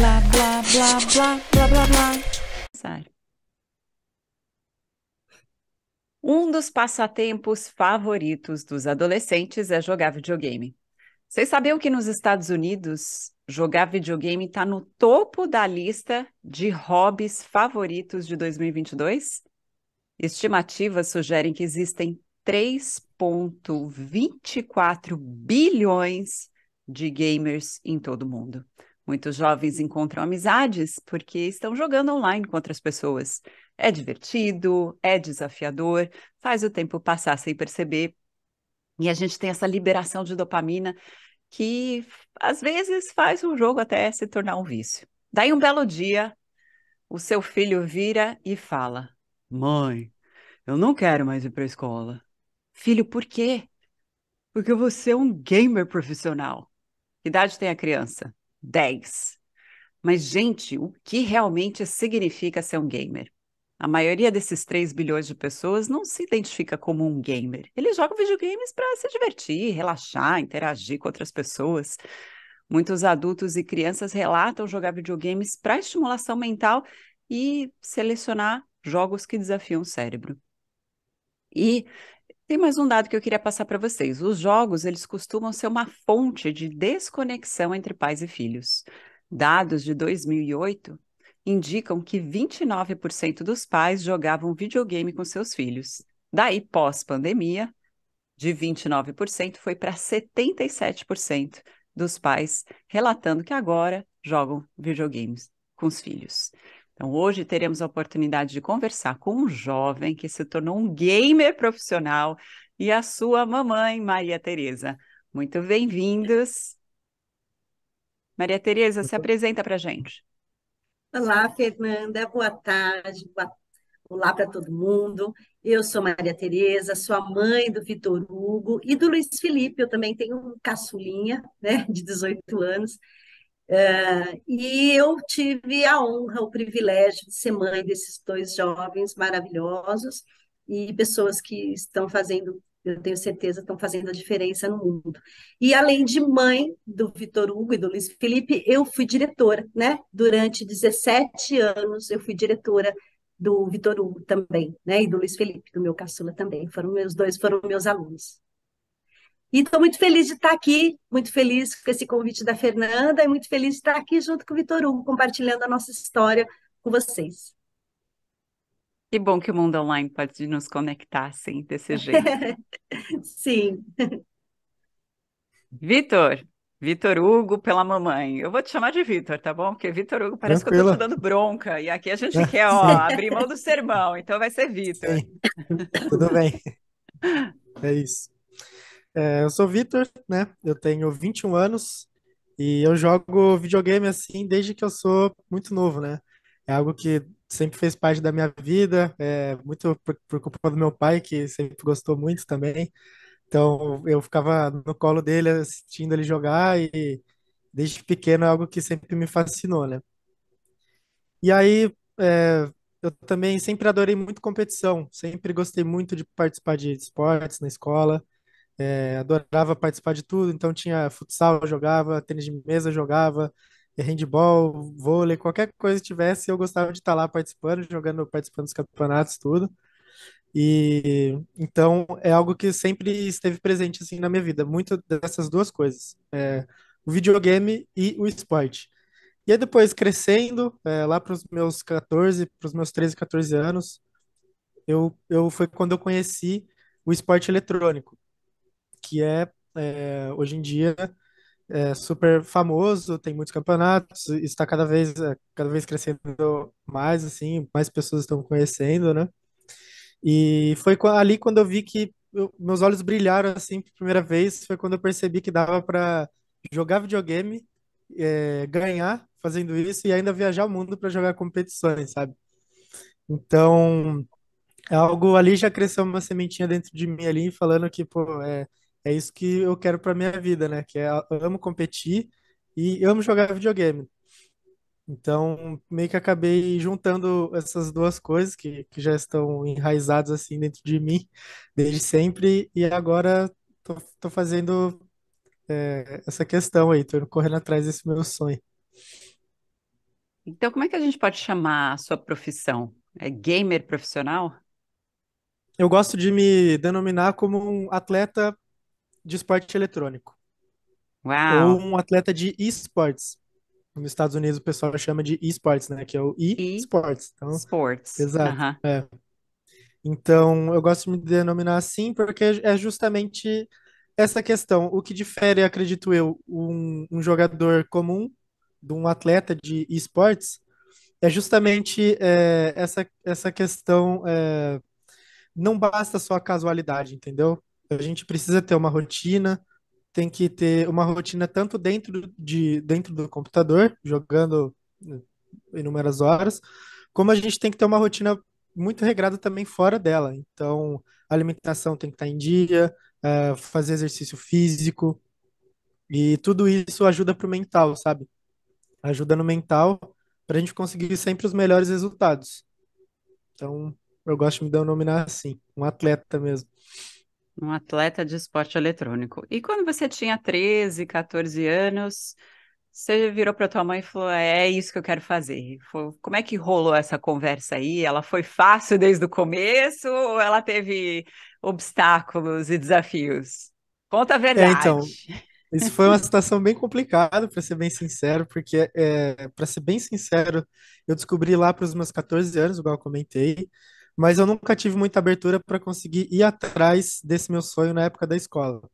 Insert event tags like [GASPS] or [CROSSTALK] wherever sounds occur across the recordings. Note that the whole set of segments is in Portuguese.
Blá, blá, blá, blá, blá, blá, blá. Um dos passatempos favoritos dos adolescentes é jogar videogame. Vocês sabiam que nos Estados Unidos jogar videogame está no topo da lista de hobbies favoritos de 2022? Estimativas sugerem que existem 3,24 bilhões de gamers em todo o mundo. Muitos jovens encontram amizades porque estão jogando online com outras pessoas. É divertido, é desafiador, faz o tempo passar sem perceber. E a gente tem essa liberação de dopamina que às vezes faz um jogo até se tornar um vício. Daí um belo dia, o seu filho vira e fala: Mãe, eu não quero mais ir para a escola. Filho, por quê? Porque você é um gamer profissional. Que idade tem a criança? 10. Mas, gente, o que realmente significa ser um gamer? A maioria desses 3 bilhões de pessoas não se identifica como um gamer. Eles jogam videogames para se divertir, relaxar, interagir com outras pessoas. Muitos adultos e crianças relatam jogar videogames para estimulação mental e selecionar jogos que desafiam o cérebro. E tem mais um dado que eu queria passar para vocês. Os jogos, eles costumam ser uma fonte de desconexão entre pais e filhos. Dados de 2008 indicam que 29% dos pais jogavam videogame com seus filhos. Daí, pós-pandemia, de 29% foi para 77% dos pais relatando que agora jogam videogames com os filhos. Então, hoje teremos a oportunidade de conversar com um jovem que se tornou um gamer profissional e a sua mamãe, Maria Tereza. Muito bem-vindos. Maria Tereza, se apresenta para a gente. Olá, Fernanda. Boa tarde. Olá para todo mundo. Eu sou Maria Tereza, sou a mãe do Vitor Hugo e do Luiz Felipe. Eu também tenho um caçulinha, né, de 18 anos. Uh, e eu tive a honra, o privilégio de ser mãe desses dois jovens maravilhosos e pessoas que estão fazendo, eu tenho certeza, estão fazendo a diferença no mundo. E além de mãe do Vitor Hugo e do Luiz Felipe, eu fui diretora, né? Durante 17 anos eu fui diretora do Vitor Hugo também, né? E do Luiz Felipe, do meu caçula também. Foram meus dois, foram meus alunos. E estou muito feliz de estar aqui, muito feliz com esse convite da Fernanda e muito feliz de estar aqui junto com o Vitor Hugo, compartilhando a nossa história com vocês. Que bom que o mundo online pode nos conectar assim, desse jeito. [LAUGHS] Sim. Vitor, Vitor Hugo pela mamãe. Eu vou te chamar de Vitor, tá bom? Porque Vitor Hugo parece que eu estou dando bronca. E aqui a gente [LAUGHS] quer, ó, abrir mão do sermão. Então vai ser Vitor. [LAUGHS] Tudo bem. É isso. É, eu sou Vitor, né? Eu tenho 21 anos e eu jogo videogame assim desde que eu sou muito novo, né? É algo que sempre fez parte da minha vida, é, muito por, por culpa do meu pai, que sempre gostou muito também. Então eu ficava no colo dele assistindo ele jogar e desde pequeno é algo que sempre me fascinou, né? E aí é, eu também sempre adorei muito competição, sempre gostei muito de participar de esportes na escola. É, adorava participar de tudo, então tinha futsal, jogava, tênis de mesa, jogava, é, handball, vôlei, qualquer coisa que tivesse, eu gostava de estar tá lá participando, jogando, participando dos campeonatos, tudo. E então é algo que sempre esteve presente assim na minha vida, muito dessas duas coisas, é, o videogame e o esporte. E aí depois crescendo, é, lá para os meus 14, para os meus 13, 14 anos, eu, eu foi quando eu conheci o esporte eletrônico que é, é hoje em dia é super famoso, tem muitos campeonatos, está cada vez, é, cada vez crescendo mais, assim, mais pessoas estão conhecendo, né? E foi ali quando eu vi que eu, meus olhos brilharam, assim, pela primeira vez, foi quando eu percebi que dava para jogar videogame, é, ganhar fazendo isso e ainda viajar o mundo para jogar competições, sabe? Então, é algo ali já cresceu uma sementinha dentro de mim ali, falando que, pô, é, é isso que eu quero para minha vida, né? Que é amo competir e amo jogar videogame. Então, meio que acabei juntando essas duas coisas que, que já estão enraizadas assim dentro de mim desde sempre e agora tô, tô fazendo é, essa questão aí, tô correndo atrás desse meu sonho. Então, como é que a gente pode chamar a sua profissão? É gamer profissional? Eu gosto de me denominar como um atleta de esporte eletrônico. Uau. Ou um atleta de esportes. Nos Estados Unidos o pessoal chama de esportes, né? Que é o e-sports. Então, Exato. É. Então, eu gosto de me denominar assim porque é justamente essa questão. O que difere, acredito eu, um, um jogador comum de um atleta de esportes é justamente é, essa, essa questão. É, não basta só a casualidade, entendeu? A gente precisa ter uma rotina, tem que ter uma rotina tanto dentro, de, dentro do computador, jogando né, inúmeras horas, como a gente tem que ter uma rotina muito regrada também fora dela. Então, a alimentação tem que estar em dia, uh, fazer exercício físico, e tudo isso ajuda para o mental, sabe? Ajuda no mental para a gente conseguir sempre os melhores resultados. Então, eu gosto de me denominar assim, um atleta mesmo. Um atleta de esporte eletrônico. E quando você tinha 13, 14 anos, você virou para tua mãe e falou: é, é isso que eu quero fazer. Como é que rolou essa conversa aí? Ela foi fácil desde o começo ou ela teve obstáculos e desafios? Conta a é, verdade. É, então, isso foi uma situação bem complicada, para ser bem sincero, porque, é, eh, para ser bem sincero, eu descobri lá para os meus 14 anos, igual eu comentei, mas eu nunca tive muita abertura para conseguir ir atrás desse meu sonho na época da escola.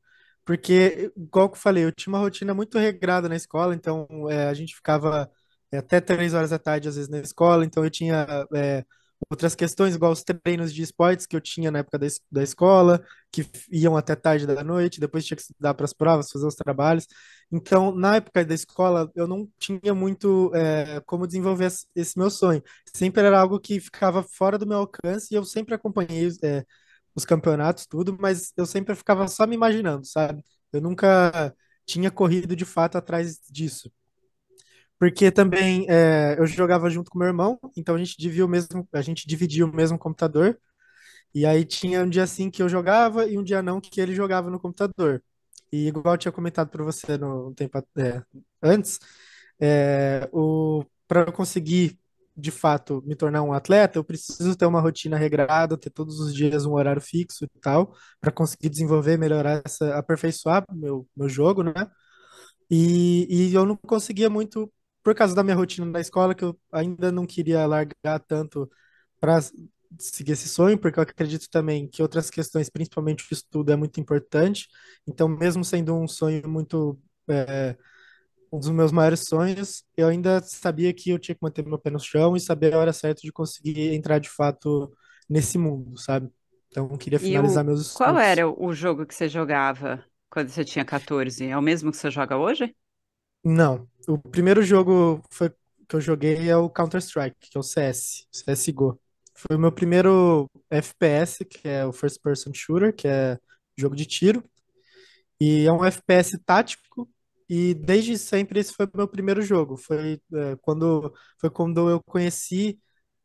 Porque, igual que eu falei, eu tinha uma rotina muito regrada na escola, então é, a gente ficava é, até três horas da tarde, às vezes, na escola, então eu tinha é, outras questões, igual os treinos de esportes que eu tinha na época da, da escola, que iam até tarde da noite, depois tinha que estudar para as provas, fazer os trabalhos. Então, na época da escola, eu não tinha muito é, como desenvolver esse meu sonho. Sempre era algo que ficava fora do meu alcance e eu sempre acompanhei é, os campeonatos, tudo, mas eu sempre ficava só me imaginando, sabe? Eu nunca tinha corrido de fato atrás disso. Porque também é, eu jogava junto com meu irmão, então a gente dividia o mesmo, a gente dividia o mesmo computador. E aí tinha um dia assim que eu jogava e um dia não que ele jogava no computador. E igual eu tinha comentado para você no um tempo é, antes, é, para eu conseguir de fato me tornar um atleta, eu preciso ter uma rotina regrada, ter todos os dias um horário fixo e tal, para conseguir desenvolver, melhorar, essa, aperfeiçoar meu, meu jogo, né? E, e eu não conseguia muito por causa da minha rotina da escola, que eu ainda não queria largar tanto para seguir esse sonho, porque eu acredito também que outras questões, principalmente o estudo, é muito importante. Então, mesmo sendo um sonho muito. É, um dos meus maiores sonhos, eu ainda sabia que eu tinha que manter meu pé no chão e saber a hora certa de conseguir entrar de fato nesse mundo, sabe? Então, eu queria finalizar o... meus estudos. Qual era o jogo que você jogava quando você tinha 14? É o mesmo que você joga hoje? Não. O primeiro jogo foi, que eu joguei é o Counter-Strike, que é o CS, CSGO. Foi o meu primeiro FPS, que é o First Person Shooter, que é jogo de tiro. E é um FPS tático, e desde sempre esse foi o meu primeiro jogo. Foi, é, quando, foi quando eu conheci,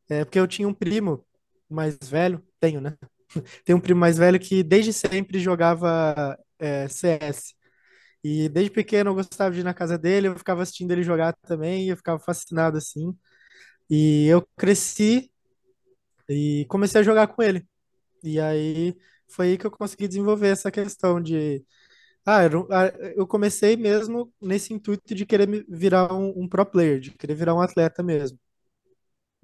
é, porque eu tinha um primo mais velho, tenho, né? [LAUGHS] Tem um primo mais velho que desde sempre jogava é, CS. E desde pequeno eu gostava de ir na casa dele, eu ficava assistindo ele jogar também, eu ficava fascinado assim. E eu cresci e comecei a jogar com ele. E aí foi aí que eu consegui desenvolver essa questão de. Ah, ah eu comecei mesmo nesse intuito de querer virar um, um pro player, de querer virar um atleta mesmo.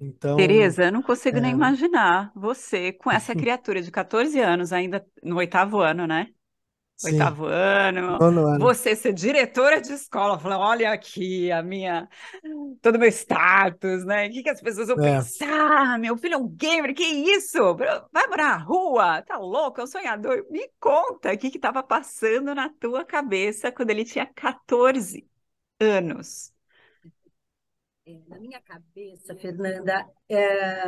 Então, Tereza, eu não consigo é... nem imaginar você com essa criatura de 14 anos, ainda no oitavo ano, né? oitavo ano, ano, você ser diretora de escola, falando olha aqui a minha, todo o meu status, né? O que, que as pessoas vão é. pensar? Meu filho é um gamer, que isso? Vai morar na rua? Tá louco? É um sonhador. Me conta o que que tava passando na tua cabeça quando ele tinha 14 anos. É, na minha cabeça, Fernanda, é...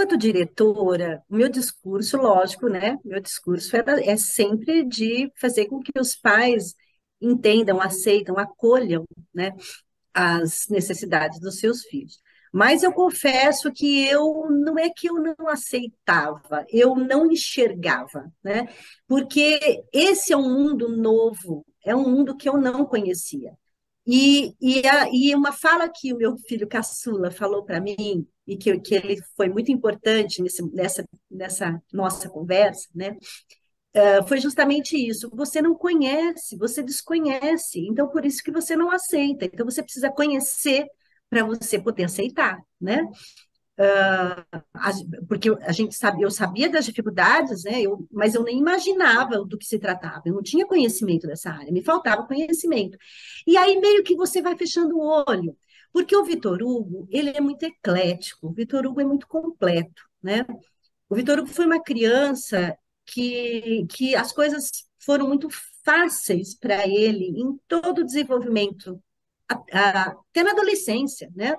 Enquanto diretora, o meu discurso, lógico, né? Meu discurso é, é sempre de fazer com que os pais entendam, aceitam, acolham, né? As necessidades dos seus filhos. Mas eu confesso que eu não é que eu não aceitava, eu não enxergava, né? Porque esse é um mundo novo, é um mundo que eu não conhecia. E, e, a, e uma fala que o meu filho caçula falou para mim, e que, que ele foi muito importante nesse, nessa, nessa nossa conversa, né? Uh, foi justamente isso. Você não conhece, você desconhece, então por isso que você não aceita. Então você precisa conhecer para você poder aceitar, né? Uh, porque a gente sabe, eu sabia das dificuldades, né? Eu, mas eu nem imaginava do que se tratava. Eu não tinha conhecimento dessa área, me faltava conhecimento. E aí meio que você vai fechando o olho. Porque o Vitor Hugo, ele é muito eclético, o Vitor Hugo é muito completo, né? O Vitor Hugo foi uma criança que, que as coisas foram muito fáceis para ele em todo o desenvolvimento, até na adolescência, né?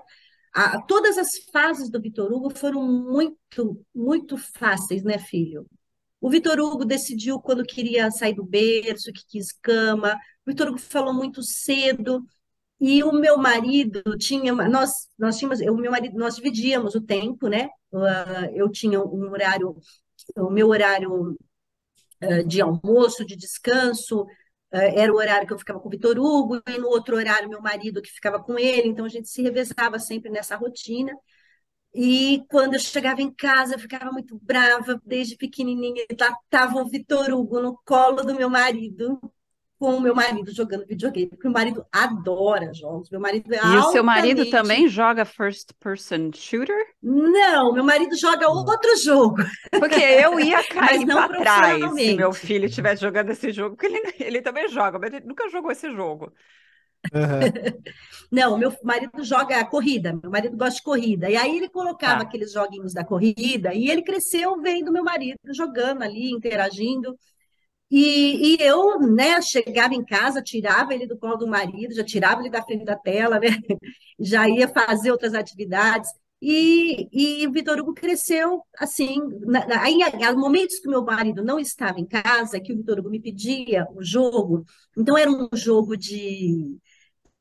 A, todas as fases do Vitor Hugo foram muito, muito fáceis, né, filho? O Vitor Hugo decidiu quando queria sair do berço, que quis cama. O Vitor Hugo falou muito cedo. E o meu marido tinha, nós, nós tínhamos, o meu marido, nós dividíamos o tempo, né? Ah, eu tinha um horário, o meu horário ah, de almoço, de descanso, ah, era o horário que eu ficava com o Vitor Hugo, e no outro horário meu marido que ficava com ele, então a gente se revezava sempre nessa rotina. E quando eu chegava em casa, eu ficava muito brava, desde pequenininha, tava o Vitor Hugo no colo do meu marido, com o meu marido jogando videogame, porque o marido adora jogos. Meu marido é E altamente... o seu marido também joga first person shooter? Não, meu marido joga hum. outro jogo. Porque eu ia [LAUGHS] cair para trás se meu filho estivesse jogando esse jogo, porque ele, ele também joga, mas ele nunca jogou esse jogo. Uhum. [LAUGHS] Não, meu marido joga corrida, meu marido gosta de corrida. E aí ele colocava ah. aqueles joguinhos da corrida e ele cresceu vendo meu marido jogando ali, interagindo. E, e, eu, né, chegava em casa, tirava ele do colo do marido, já tirava ele da frente da tela, né? [LAUGHS] Já ia fazer outras atividades. E, e Vitor Hugo cresceu assim. Na, momentos que meu marido não estava em casa, que o Vitor Hugo me pedia o jogo, então era um jogo de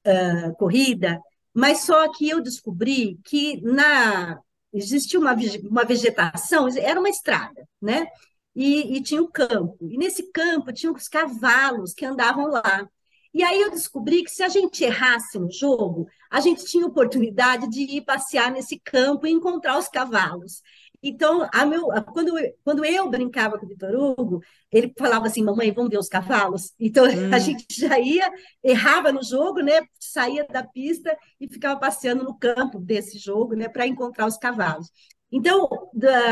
uh, corrida, mas só que eu descobri que na existia uma, uma vegetação, era uma estrada, né? e, e tinha o campo. E nesse campo tinha os cavalos que andavam lá. E aí eu descobri que se a gente errasse no jogo, a gente tinha oportunidade de ir passear nesse campo e encontrar os cavalos. Então, meu, quando, quando, eu brincava com o Vitor Hugo, ele falava assim, mamãe, vamos ver os cavalos? Então, [LAUGHS] hum. a gente já ia, errava no jogo, né? Saía da pista e ficava passeando no campo desse jogo, né? Para encontrar os cavalos. Então,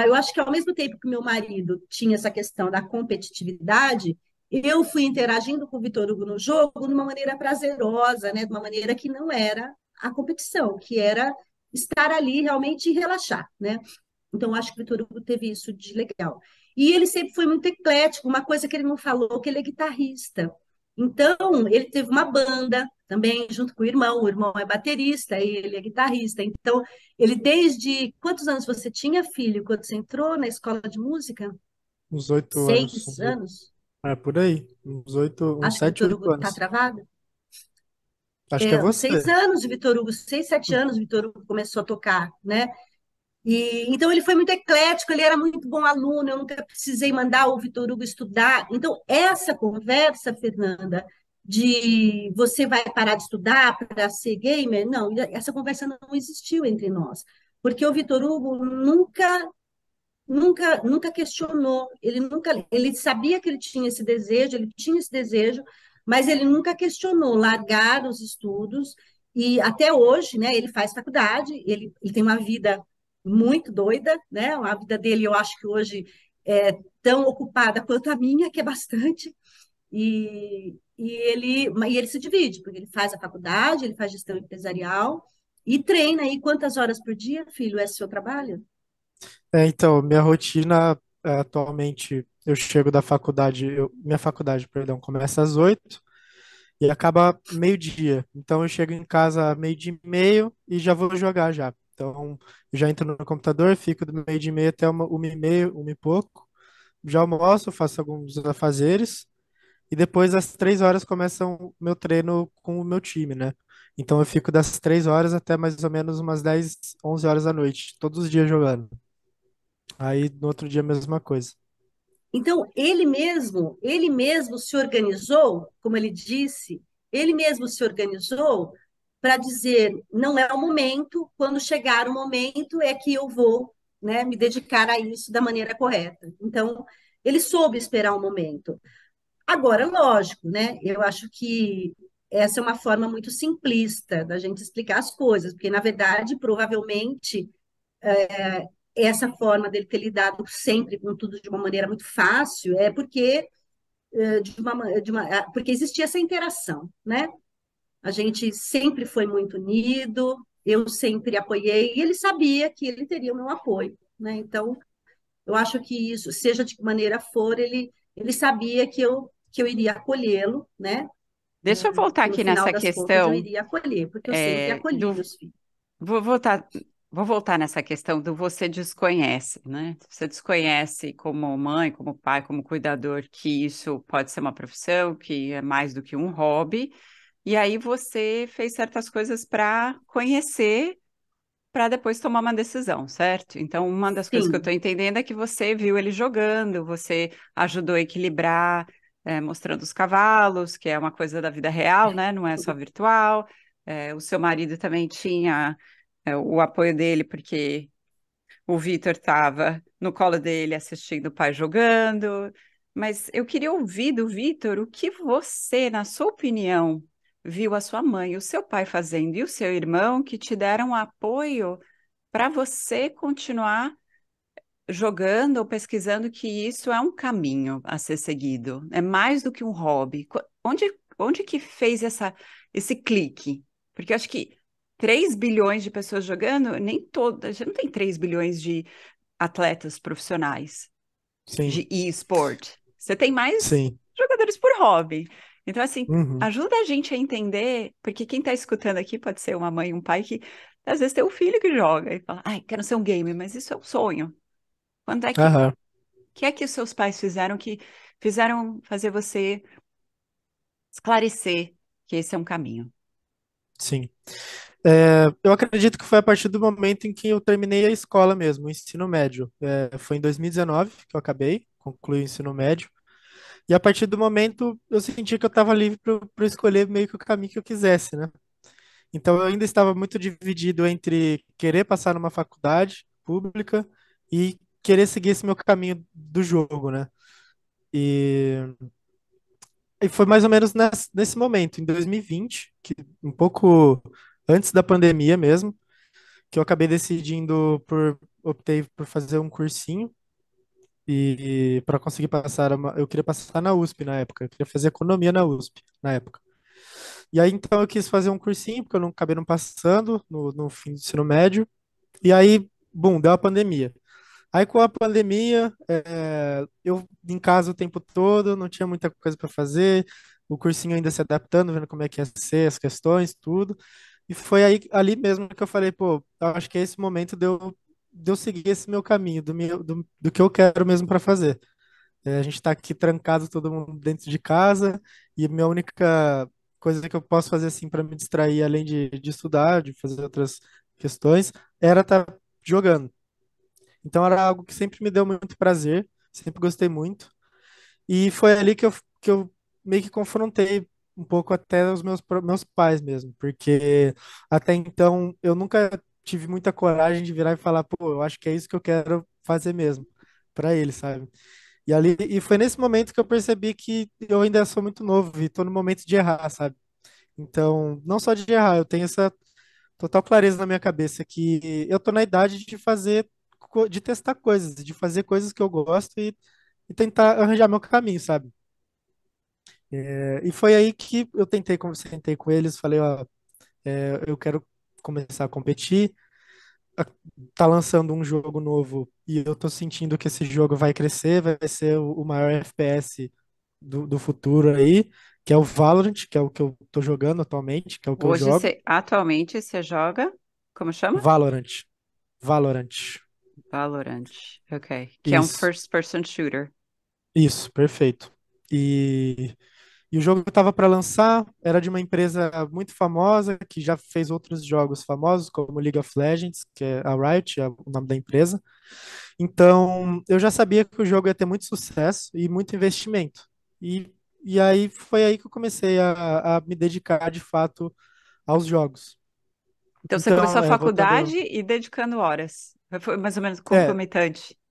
eu acho que ao mesmo tempo que meu marido tinha essa questão da competitividade, eu fui interagindo com o Vitor Hugo no jogo de uma maneira prazerosa, né? de uma maneira que não era a competição, que era estar ali realmente e relaxar. Né? Então, acho que o Vitor Hugo teve isso de legal. E ele sempre foi muito eclético, uma coisa que ele não falou, que ele é guitarrista. Então, ele teve uma banda, também junto com o irmão. O irmão é baterista e ele é guitarrista. Então, ele desde quantos anos você tinha, filho, quando você entrou na escola de música? Uns oito anos. Seis anos? É, por aí. Uns oito, uns sete, oito Vitor Hugo tá anos. tá travado? Acho é, que é, é você. Seis anos Vitor Hugo, seis, sete hum. anos Vitor Hugo começou a tocar, né? E, então ele foi muito eclético, ele era muito bom aluno, eu nunca precisei mandar o Vitor Hugo estudar. Então, essa conversa, Fernanda, de você vai parar de estudar para ser gamer. Não, essa conversa não existiu entre nós, porque o Vitor Hugo nunca nunca nunca questionou, ele nunca ele sabia que ele tinha esse desejo, ele tinha esse desejo, mas ele nunca questionou largar os estudos e até hoje, né, ele faz faculdade, ele, ele tem uma vida muito doida, né? A vida dele eu acho que hoje é tão ocupada quanto a minha, que é bastante. E, e ele, e ele se divide, porque ele faz a faculdade, ele faz gestão empresarial e treina aí quantas horas por dia, filho, é o seu trabalho? É, então, minha rotina é, atualmente, eu chego da faculdade, eu, minha faculdade, perdão, começa às oito e acaba meio-dia. Então eu chego em casa meio-dia e meio e já vou jogar já. Então eu já entro no computador, fico do meio-dia e meio até uma, uma e meia, uma e pouco. Já almoço, faço alguns afazeres e depois, às três horas, começa o meu treino com o meu time, né? Então eu fico das três horas até mais ou menos umas 10, 11 horas da noite, todos os dias jogando. Aí no outro dia, a mesma coisa. Então, ele mesmo, ele mesmo se organizou, como ele disse, ele mesmo se organizou para dizer, não é o momento, quando chegar o momento é que eu vou, né, me dedicar a isso da maneira correta. Então, ele soube esperar o momento. Agora, lógico, né? Eu acho que essa é uma forma muito simplista da gente explicar as coisas, porque, na verdade, provavelmente, é, essa forma dele ter lidado sempre com tudo de uma maneira muito fácil é porque, é, de uma, de uma, ah, porque existia essa interação, né? A gente sempre foi muito unido, eu sempre apoiei, e ele sabia que ele teria o meu apoio, né? Então, eu acho que isso, seja de que maneira for, ele, ele sabia que eu que eu iria acolhê-lo, né? Deixa eu voltar no, aqui nessa questão. Contas, eu iria acolher, porque eu é, que acolhi do... os filhos. Vou voltar, vou voltar nessa questão do você desconhece, né? Você desconhece como mãe, como pai, como cuidador, que isso pode ser uma profissão, que é mais do que um hobby. E aí você fez certas coisas para conhecer para depois tomar uma decisão, certo? Então, uma das Sim. coisas que eu estou entendendo é que você viu ele jogando, você ajudou a equilibrar, é, mostrando os cavalos, que é uma coisa da vida real, né? Não é só uhum. virtual. É, o seu marido também tinha é, o apoio dele, porque o Vitor estava no colo dele assistindo o pai jogando. Mas eu queria ouvir do Vitor o que você, na sua opinião, viu a sua mãe, o seu pai fazendo e o seu irmão que te deram apoio para você continuar jogando ou pesquisando que isso é um caminho a ser seguido, é mais do que um hobby. Onde, onde que fez essa, esse clique? Porque eu acho que 3 bilhões de pessoas jogando, nem todas, não tem 3 bilhões de atletas profissionais Sim. de e-sport. Você tem mais Sim. jogadores por hobby. Então, assim, uhum. ajuda a gente a entender, porque quem está escutando aqui pode ser uma mãe, um pai que às vezes tem um filho que joga e fala, ai, quero ser um game, mas isso é um sonho. Quando é que. Uhum. que é que os seus pais fizeram que fizeram fazer você esclarecer que esse é um caminho? Sim. É, eu acredito que foi a partir do momento em que eu terminei a escola mesmo, o ensino médio. É, foi em 2019 que eu acabei, concluí o ensino médio. E a partir do momento eu senti que eu estava livre para escolher meio que o caminho que eu quisesse, né? Então eu ainda estava muito dividido entre querer passar numa faculdade pública e querer seguir esse meu caminho do jogo, né? E, e foi mais ou menos nesse, nesse momento, em 2020, que um pouco antes da pandemia mesmo, que eu acabei decidindo por optei por fazer um cursinho e, e para conseguir passar uma, eu queria passar na USP na época, eu queria fazer economia na USP na época. E aí então eu quis fazer um cursinho porque eu não acabei não passando no, no fim do ensino médio. E aí, bum, deu a pandemia. Aí com a pandemia, é, eu em casa o tempo todo, não tinha muita coisa para fazer, o cursinho ainda se adaptando, vendo como é que ia ser, as questões, tudo. E foi aí, ali mesmo que eu falei, pô, acho que é esse momento de eu, de eu seguir esse meu caminho, do, meu, do, do que eu quero mesmo para fazer. É, a gente está aqui trancado, todo mundo dentro de casa, e minha única coisa que eu posso fazer assim para me distrair, além de, de estudar, de fazer outras questões, era estar tá jogando. Então era algo que sempre me deu muito prazer, sempre gostei muito. E foi ali que eu, que eu meio que confrontei um pouco até os meus, meus pais mesmo, porque até então eu nunca tive muita coragem de virar e falar, pô, eu acho que é isso que eu quero fazer mesmo, para eles, sabe? E ali e foi nesse momento que eu percebi que eu ainda sou muito novo e tô no momento de errar, sabe? Então, não só de errar, eu tenho essa total clareza na minha cabeça que eu tô na idade de fazer de testar coisas, de fazer coisas que eu gosto e, e tentar arranjar meu caminho, sabe? É, e foi aí que eu tentei, sentei com eles, falei, ó, é, eu quero começar a competir, tá lançando um jogo novo e eu tô sentindo que esse jogo vai crescer, vai ser o maior FPS do, do futuro aí, que é o Valorant, que é o que eu tô jogando atualmente, que é o que Hoje eu jogo. Cê, atualmente você joga, como chama? Valorant. Valorant. Valorant, ok. Que Isso. é um first-person shooter. Isso, perfeito. E, e o jogo que estava para lançar era de uma empresa muito famosa que já fez outros jogos famosos, como League of Legends, que é a Riot, é o nome da empresa. Então, eu já sabia que o jogo ia ter muito sucesso e muito investimento. E, e aí foi aí que eu comecei a, a me dedicar de fato aos jogos. Então, você então, começou a é, faculdade voltador. e dedicando horas. Foi mais ou menos é. concomitante. É.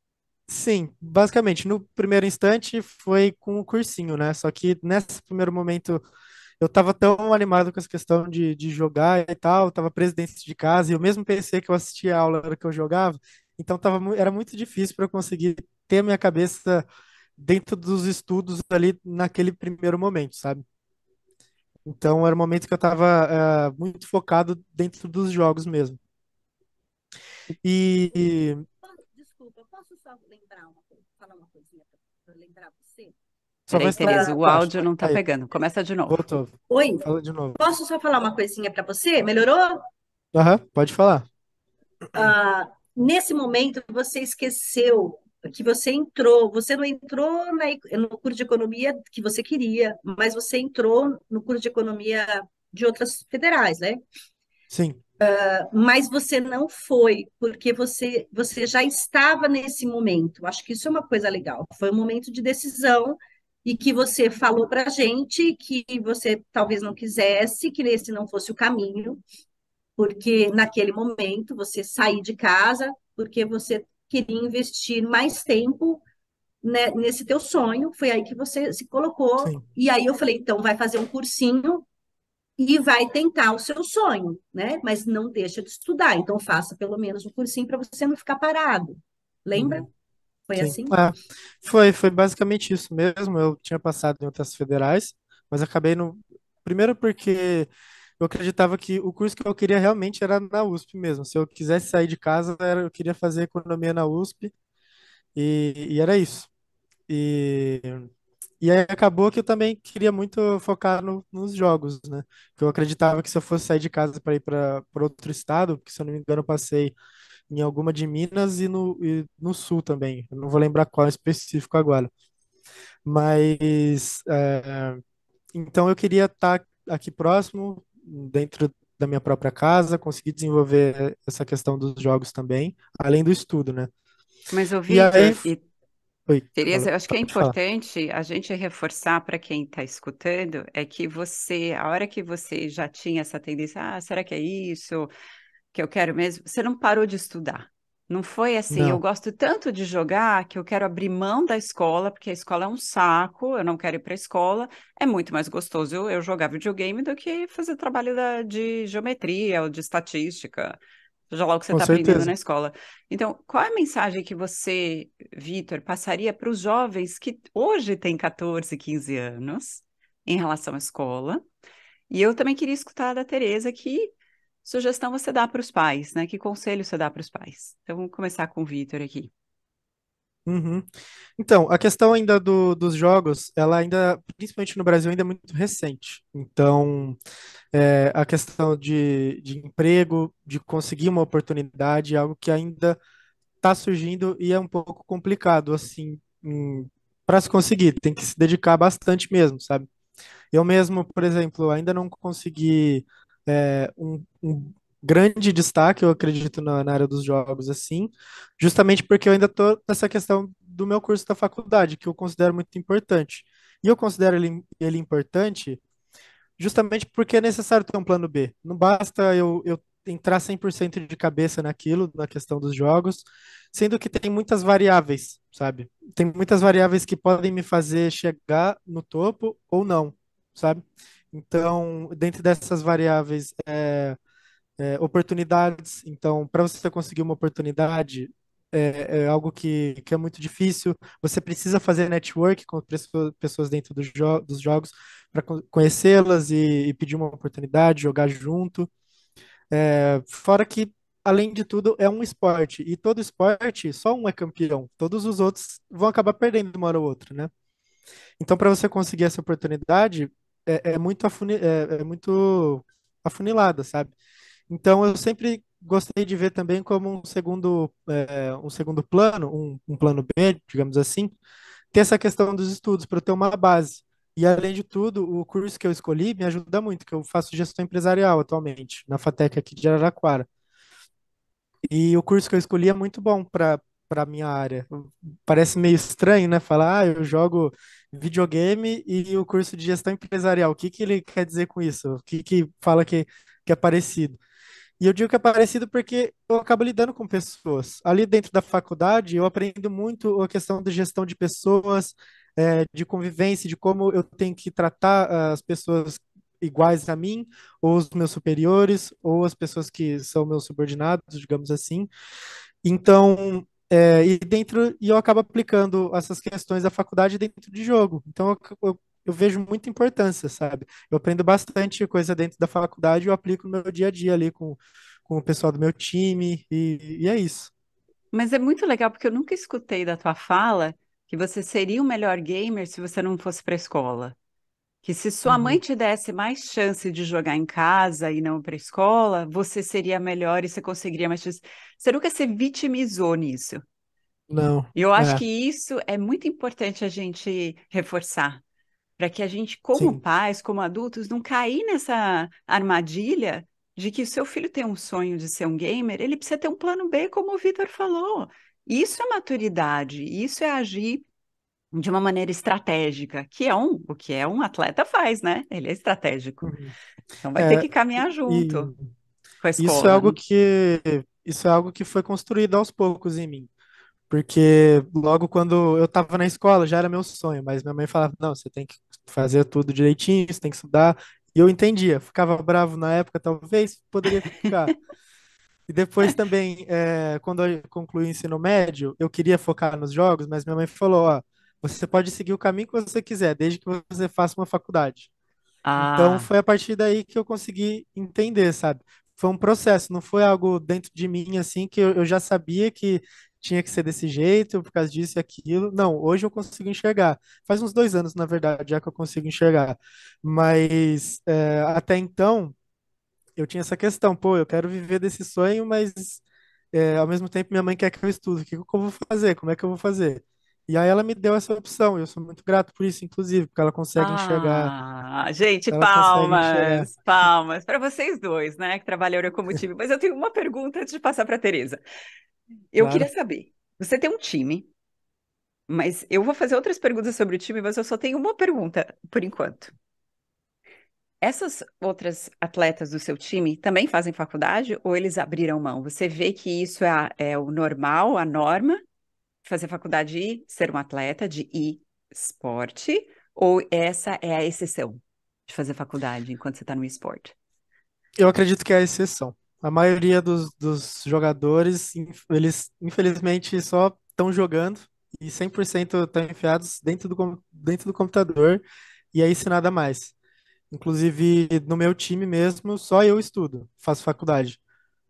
Sim, basicamente, no primeiro instante foi com o cursinho, né? Só que nesse primeiro momento eu tava tão animado com essa questão de, de jogar e tal, tava preso dentro de casa, e eu mesmo pensei que eu assistia a aula que eu jogava, então tava, era muito difícil para eu conseguir ter minha cabeça dentro dos estudos ali naquele primeiro momento, sabe? Então era um momento que eu tava uh, muito focado dentro dos jogos mesmo. E. Desculpa, eu posso só lembrar uma coisa, falar uma coisinha para lembrar você? Só Peraí, Tereza, o áudio não está pegando. Começa de novo. Voltou. Oi. Fala de novo. Posso só falar uma coisinha para você? Melhorou? Aham, uhum, pode falar. Ah, nesse momento, você esqueceu que você entrou. Você não entrou na, no curso de economia que você queria, mas você entrou no curso de economia de outras federais, né? Sim. Uh, mas você não foi, porque você, você já estava nesse momento. Acho que isso é uma coisa legal. Foi um momento de decisão e que você falou para a gente que você talvez não quisesse, que esse não fosse o caminho, porque naquele momento você sair de casa, porque você queria investir mais tempo né, nesse teu sonho. Foi aí que você se colocou. Sim. E aí eu falei, então vai fazer um cursinho e vai tentar o seu sonho, né? Mas não deixa de estudar. Então faça pelo menos um cursinho para você não ficar parado. Lembra? Uhum. Foi Sim. assim? Ah, foi, foi basicamente isso mesmo. Eu tinha passado em outras federais, mas acabei no primeiro porque eu acreditava que o curso que eu queria realmente era na USP mesmo. Se eu quisesse sair de casa, eu queria fazer economia na USP e, e era isso. E e aí acabou que eu também queria muito focar no, nos jogos, né? Que eu acreditava que se eu fosse sair de casa para ir para outro estado, porque se eu não me engano eu passei em alguma de Minas e no, e no Sul também. Eu não vou lembrar qual específico agora. Mas é, então eu queria estar tá aqui próximo, dentro da minha própria casa, conseguir desenvolver essa questão dos jogos também, além do estudo, né? Mas ouvi e, aí... e Tereza, eu acho que é importante a gente reforçar para quem está escutando é que você, a hora que você já tinha essa tendência, ah, será que é isso que eu quero mesmo? Você não parou de estudar. Não foi assim, não. eu gosto tanto de jogar que eu quero abrir mão da escola, porque a escola é um saco, eu não quero ir para a escola. É muito mais gostoso eu jogar videogame do que fazer trabalho da, de geometria ou de estatística seja lá o que você está aprendendo na escola. Então, qual é a mensagem que você, Vitor, passaria para os jovens que hoje têm 14, 15 anos em relação à escola? E eu também queria escutar da Tereza que sugestão você dá para os pais, né? Que conselho você dá para os pais? Então, vamos começar com o Vitor aqui. Uhum. Então, a questão ainda do, dos jogos, ela ainda, principalmente no Brasil, ainda é muito recente. Então, é, a questão de, de emprego, de conseguir uma oportunidade, é algo que ainda está surgindo e é um pouco complicado, assim, para se conseguir. Tem que se dedicar bastante mesmo, sabe? Eu mesmo, por exemplo, ainda não consegui é, um, um grande destaque, eu acredito, na, na, área dos jogos, assim, justamente porque eu ainda estou nessa questão do meu curso da faculdade, que eu considero muito importante. E eu considero ele, ele importante justamente porque é necessário ter um plano B. Não basta eu, eu entrar 100% de cabeça naquilo, na questão dos jogos, sendo que tem muitas variáveis, sabe? Tem muitas variáveis que podem me fazer chegar no topo ou não, sabe? Então, dentro dessas variáveis, é, é, oportunidades, então, para você conseguir uma oportunidade, é, é, algo que, que é muito difícil. Você precisa fazer network com pessoas dentro do jo dos jogos para conhecê-las e, e, pedir uma oportunidade, jogar junto. É, fora que, além de tudo, é um esporte. E todo esporte, só um é campeão. Todos os outros vão acabar perdendo uma hora ou outra, né? Então, para você conseguir essa oportunidade, é, é, muito, é, é muito afunilada, sabe? Então eu sempre gostei de ver também como um segundo, é, um segundo plano, um, um, plano B, digamos assim, ter essa questão dos estudos para ter uma base. E além de tudo, o curso que eu escolhi me ajuda muito, que eu faço gestão empresarial atualmente na Fatec aqui de Araraquara. E o curso que eu escolhi é muito bom para para minha área. Parece meio estranho, né? Falar, ah, eu jogo videogame e o curso de gestão empresarial. O que que ele quer dizer com isso? O que que fala que que é parecido? E eu digo que é parecido porque eu acabo lidando com pessoas. Ali dentro da faculdade, eu aprendo muito a questão de gestão de pessoas, é, de convivência, de como eu tenho que tratar ah, as pessoas iguais a mim, ou os meus superiores, ou as pessoas que são meus subordinados, digamos assim. Então, é, e dentro, e eu acabo aplicando essas questões da faculdade dentro de jogo. Então, eu, eu eu vejo muita importância, sabe? Eu aprendo bastante coisa dentro da faculdade e eu aplico no meu dia a dia ali com, com o pessoal do meu time, e, e é isso. Mas é muito legal, porque eu nunca escutei da tua fala que você seria o melhor gamer se você não fosse para a escola. Que se sua uhum. mãe te desse mais chance de jogar em casa e não para a escola, você seria melhor e você conseguiria mais chance. Você nunca se vitimizou nisso. Não. E eu acho é. que isso é muito importante a gente reforçar, para que a gente, como Sim. pais, como adultos, não cair nessa armadilha de que o seu filho tem um sonho de ser um gamer, ele precisa ter um plano B, como o Vitor falou. Isso é maturidade, isso é agir de uma maneira estratégica, que é um, o que é um atleta faz, né? Ele é estratégico. Uhum. Então vai é, ter que caminhar junto e, com a escola. Isso é algo né? que isso é algo que foi construído aos poucos em mim porque logo quando eu estava na escola já era meu sonho, mas minha mãe falava: não, você tem que fazer tudo direitinho, você tem que estudar. E eu entendia, ficava bravo na época, talvez poderia ficar. E depois também, é, quando eu concluí o ensino médio, eu queria focar nos jogos, mas minha mãe falou: ó, você pode seguir o caminho que você quiser, desde que você faça uma faculdade. Então, ah. Então foi a partir daí que eu consegui entender, sabe? Foi um processo, não foi algo dentro de mim assim que eu, eu já sabia que tinha que ser desse jeito, por causa disso e aquilo. Não, hoje eu consigo enxergar. Faz uns dois anos, na verdade, já que eu consigo enxergar. Mas é, até então, eu tinha essa questão, pô, eu quero viver desse sonho, mas é, ao mesmo tempo minha mãe quer que eu estude. O que, eu vou fazer? Como é que eu vou fazer? E aí ela me deu essa opção, eu sou muito grato por isso, inclusive, porque ela consegue ah, enxergar. Gente, ela palmas, palmas para vocês dois, né, que trabalharam como time. Mas eu tenho uma pergunta antes de passar para a Tereza. Eu Claro. queria saber, você tem um time, mas eu vou fazer outras perguntas sobre o time, mas eu só tenho uma pergunta por enquanto. Essas outras atletas do seu time também fazem faculdade ou eles abriram mão? Você vê que isso é, a- é o normal, a norma, fazer faculdade e ser um atleta de esporte ou essa é a exceção de fazer faculdade enquanto você está no esporte? Eu acredito que é a exceção a maioria dos, dos jogadores, eles infelizmente só estão jogando e 100% estão enfiados dentro do, dentro do computador e aí se nada mais. Inclusive, no meu time mesmo, só eu estudo, faço faculdade.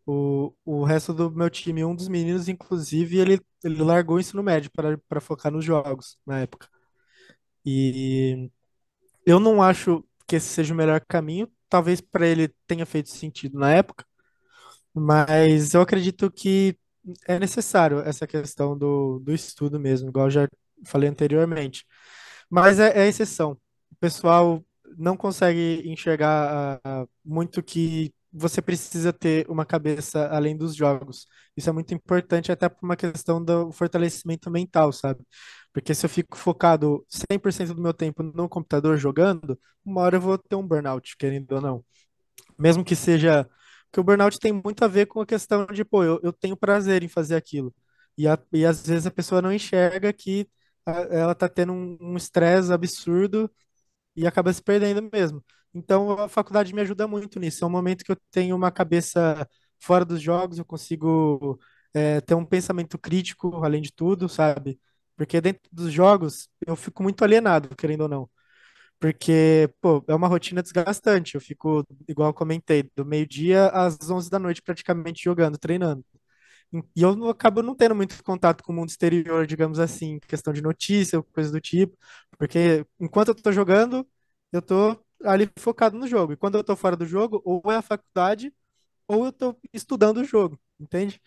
O, o resto do meu time, um dos meninos, inclusive, ele, ele largou o ensino médio para focar nos jogos na época. E eu não acho que esse seja o melhor caminho. Talvez para ele tenha feito sentido na época, mas eu acredito que é necessário essa questão do, do estudo mesmo, igual eu já falei anteriormente. Mas é, é exceção. O pessoal não consegue enxergar uh, muito que você precisa ter uma cabeça além dos jogos. Isso é muito importante até por uma questão do fortalecimento mental, sabe? Porque se eu fico focado 100% do meu tempo no computador jogando, uma hora eu vou ter um burnout, querendo ou não. Mesmo que seja que o burnout tem muito a ver com a questão de, pô, eu, eu tenho prazer em fazer aquilo. E, a, e às vezes a pessoa não enxerga que a, ela tá tendo um estresse um absurdo e acaba se perdendo mesmo. Então a faculdade me ajuda muito nisso. É um momento que eu tenho uma cabeça fora dos jogos, eu consigo é, ter um pensamento crítico, além de tudo, sabe? Porque dentro dos jogos eu fico muito alienado, querendo ou não porque, pô, é uma rotina desgastante. Eu fico, igual eu comentei, do meio-dia às 11 da noite praticamente jogando, treinando. E eu acabo não tendo muito contato com o mundo exterior, digamos assim, questão de notícia, coisa do tipo, porque enquanto eu tô jogando, eu tô ali focado no jogo. E quando eu tô fora do jogo, ou é a faculdade, ou eu tô estudando o jogo, entende?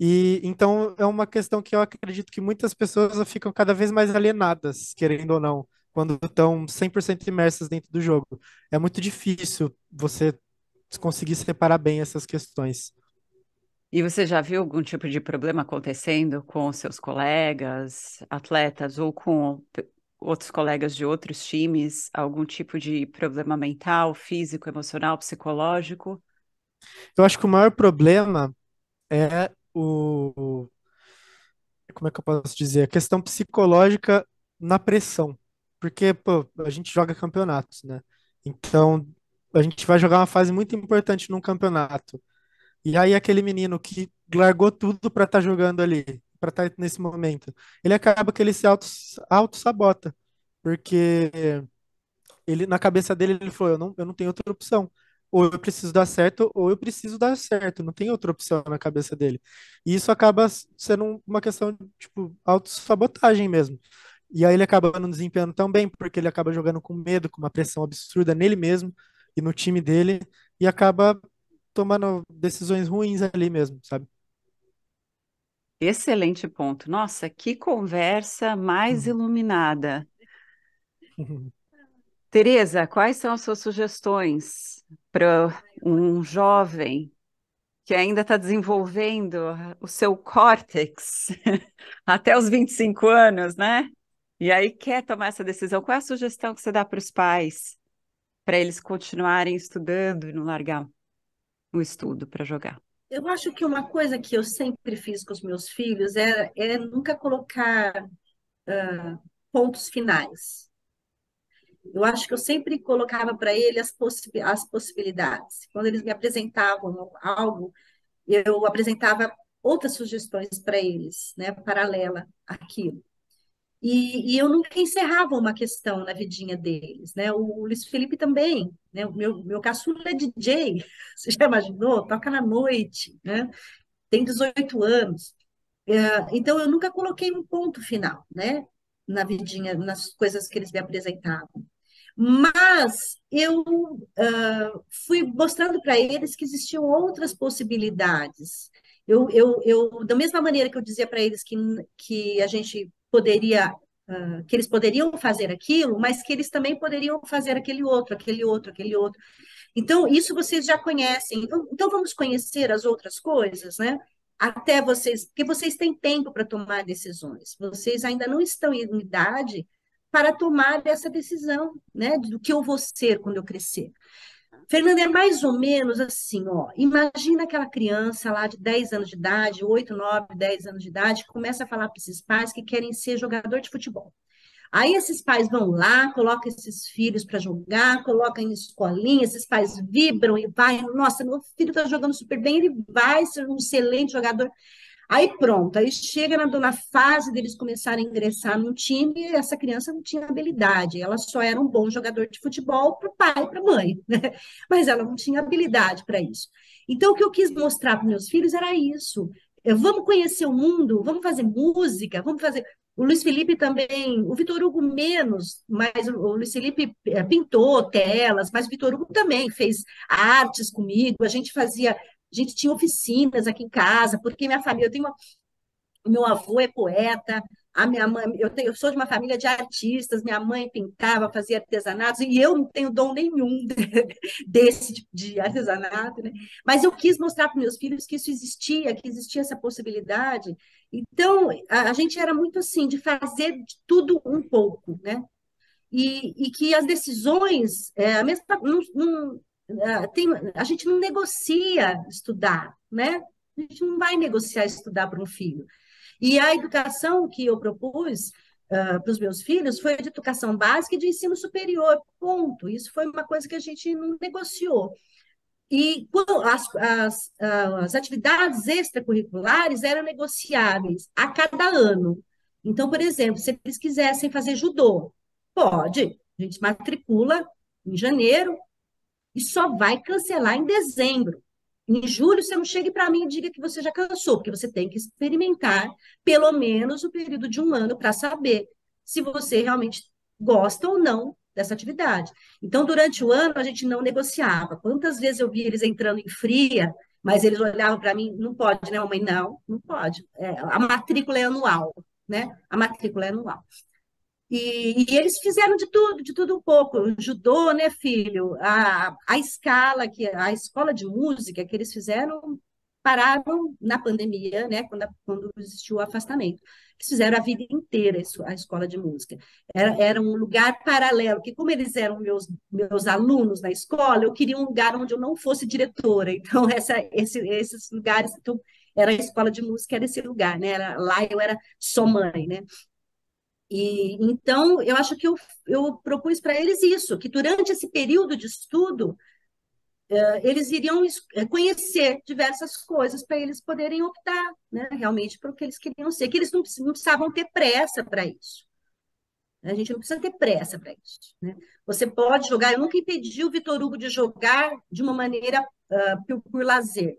E então é uma questão que eu acredito que muitas pessoas ficam cada vez mais alienadas, querendo ou não, quando estão 100% imersas dentro do jogo. É muito difícil você conseguir separar bem essas questões. E você já viu algum tipo de problema acontecendo com seus colegas, atletas ou com outros colegas de outros times? Algum tipo de problema mental, físico, emocional, psicológico? Eu acho que o maior problema é o. Como é que eu posso dizer? A questão psicológica na pressão porque pô, a gente joga campeonatos, né? Então a gente vai jogar uma fase muito importante num campeonato. E aí aquele menino que largou tudo para estar tá jogando ali, para estar tá nesse momento, ele acaba que ele se auto, auto sabota, porque ele na cabeça dele ele falou, eu não, eu não tenho outra opção. Ou eu preciso dar certo, ou eu preciso dar certo. Não tem outra opção na cabeça dele. E isso acaba sendo uma questão, tipo, autossabotagem mesmo. E aí ele acaba não desempenhando tão bem, porque ele acaba jogando com medo, com uma pressão absurda nele mesmo e no time dele, e acaba tomando decisões ruins ali mesmo, sabe? Excelente ponto. Nossa, que conversa mais uhum. iluminada. Uhum. Tereza, quais são as suas sugestões para um jovem que ainda está desenvolvendo o seu córtex [LAUGHS] até os 25 anos, né? E aí quer tomar essa decisão. Qual é a sugestão que você dá para os pais para eles continuarem estudando e não largar o estudo para jogar? Eu acho que uma coisa que eu sempre fiz com os meus filhos é, é nunca colocar uh, pontos finais. Eu acho que eu sempre colocava para eles as, possi as possibilidades. Quando eles me apresentavam algo, eu apresentava outras sugestões para eles, né, paralela àquilo. E, e, eu nunca encerrava uma questão na vidinha deles, né? O Luiz Felipe também, né? O meu, meu caçula é DJ, [LAUGHS] você já imaginou? Toca na noite, né? Tem 18 anos. É, então, eu nunca coloquei um ponto final, né? Na vidinha, nas coisas que eles me apresentavam. Mas eu uh, fui mostrando para eles que existiam outras possibilidades. Eu, eu, eu, da mesma maneira que eu dizia para eles que, que a gente poderia uh, que eles poderiam fazer aquilo, mas que eles também poderiam fazer aquele outro, aquele outro, aquele outro. Então, isso vocês já conhecem. Então, então vamos conhecer as outras coisas, né? Até vocês, porque vocês têm tempo para tomar decisões. Vocês ainda não estão em idade para tomar essa decisão, né, do que eu vou ser quando eu crescer. Fernanda, é mais ou menos assim, ó. Imagina aquela criança lá de 10 anos de idade, 8, 9, 10 anos de idade, que começa a falar para esses pais que querem ser jogador de futebol. Aí esses pais vão lá, colocam esses filhos para jogar, colocam em escolinha, esses pais vibram e vai, nossa, meu filho está jogando super bem, ele vai ser um excelente jogador. Aí pronto, aí chega na, na fase deles começarem a ingressar num time, e essa criança não tinha habilidade, ela só era um bom jogador de futebol para o pai e para a mãe, [LAUGHS] né? mas ela não tinha habilidade para isso. Então, o que eu quis mostrar para meus filhos era isso. É, vamos conhecer o mundo, vamos fazer música, vamos fazer. O Luiz Felipe também, o Vitor Hugo menos, mas o Luiz Felipe é, pintou telas, mas o Vitor Hugo também fez artes comigo, a gente fazia a gente tinha oficinas aqui em casa, porque minha família, eu tenho uma, meu avô é poeta, a minha mãe, eu, tenho, eu sou de uma família de artistas, minha mãe pintava, fazia artesanatos, e eu não tenho dom nenhum [LAUGHS] desse de, tipo de artesanato, né? Mas eu quis mostrar para meus filhos que isso existia, que existia essa possibilidade. Então, a, a gente era muito assim, de fazer de tudo um pouco, né? E, e que as decisões, é, a mesma, não, ah, tem, a gente não negocia estudar, né? A gente não vai negociar estudar para um filho. E a educação que eu propus uh, para os meus filhos foi de educação básica e de ensino superior, ponto. Isso foi uma coisa que a gente não negociou. E as, as, as atividades extracurriculares eram negociáveis a cada ano. Então, por exemplo, se eles quisessem fazer judô, pode. A gente matricula em janeiro, e só vai cancelar em dezembro. Em julho, você não chegue para mim e diga que você já cansou, porque você tem que experimentar pelo menos o período de um ano para saber se você realmente gosta ou não dessa atividade. Então, durante o ano, a gente não negociava. Quantas vezes eu vi eles entrando em fria, mas eles olhavam para mim, não pode, né, mamãe? Não, não pode. É, a matrícula é anual, né? A matrícula é anual. E, e, eles fizeram de tudo, de tudo um pouco. ajudou, judô, né, filho? A, a escala, que a escola de música que eles fizeram pararam na pandemia, né, quando, a, quando existiu o afastamento. Eles fizeram a vida inteira isso, a escola de música. Era, era um lugar paralelo, que como eles eram meus, meus alunos na escola, eu queria um lugar onde eu não fosse diretora. Então, [LAUGHS] essa, esse, esses lugares... Então, era a escola de música, era esse lugar, né? Era, lá eu era só mãe, né? E então eu acho que eu, eu propus para eles isso, que durante esse período de estudo eh, eles iriam eh, conhecer diversas coisas para eles poderem optar, né, realmente para o que eles queriam ser, que eles não, precisavam ter pressa para isso. A gente não precisa ter pressa para isso. Né? Você pode jogar, eu nunca impedi o Vitor Hugo de jogar de uma maneira uh, por, por lazer,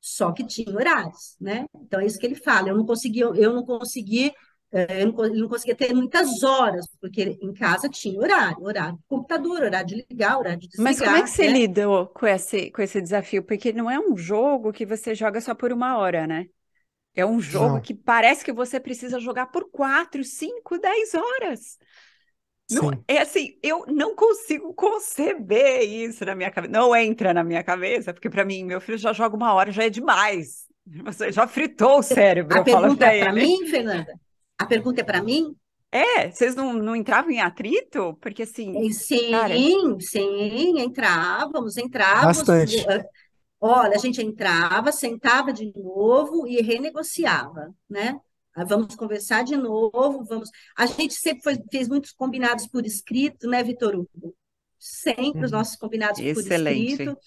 só que tinha horários, né? Então é isso que ele fala. Eu não consegui, eu não consegui é, eu não conseguia ter muitas horas, porque em casa tinha horário, horário de computador, horário de ligar, horário de desligar. Mas como é que você né? lida com esse, com esse desafio? Porque não é um jogo que você joga só por uma hora, né? É um jogo não. que parece que você precisa jogar por quatro, cinco, dez horas. Não, é, é assim, eu não consigo conceber isso na minha cabeça. Não entra na minha cabeça, porque para mim, meu filho já joga uma hora, já é demais. Você já fritou o cérebro. A eu pergunta para é mim, Fernanda, a pergunta é para mim? É, vocês não, não entravam em atrito? Porque assim. Sim, cara... É sim, entrávamos, entrávamos. Bastante. Eh, olha, a gente entrava, sentava de novo e renegociava, né? Ah, vamos conversar de novo, vamos. A gente sempre foi, fez muitos combinados por escrito, né, Vitor Hugo? Sempre os uhum. nossos combinados Excelente. por escrito.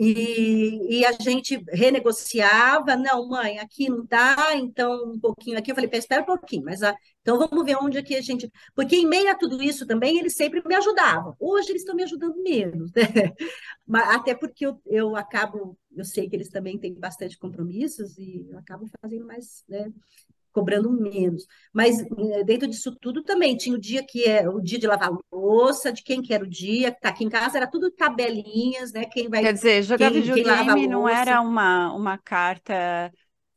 E, e, a gente renegociava, não, mãe, aqui não dá, então um pouquinho aqui. Eu falei, espera um pouquinho, mas a, ah, então vamos ver onde é que a gente. Porque em meio a tudo isso também, eles sempre me ajudavam. Hoje eles estão me ajudando menos, né? [LAUGHS] Mas, até porque eu, eu acabo, eu sei que eles também têm bastante compromissos e eu acabo fazendo mais, né? cobrando menos. Mas eh, dentro disso tudo também tinha o dia que é o dia de lavar louça, de quem que era o dia, tá aqui em casa era tudo tabelinhas, né? Quem vai Quer dizer, jogar videogame quem não era uma uma carta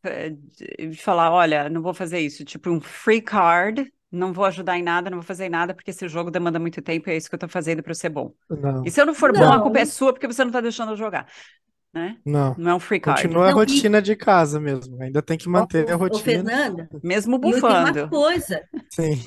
eh, de falar, olha, não vou fazer isso, tipo um free card, não vou ajudar em nada, não vou fazer em nada, porque esse jogo demanda muito tempo e é isso que eu tô fazendo para ser bom. Não. E se eu não for não. bom, a culpa é sua, porque você não tá deixando eu jogar né? Não. Não é um free card. Continua a rotina de casa mesmo. Ainda tem que manter a rotina. Fernanda, mesmo bufando. E tem uma coisa. Sim.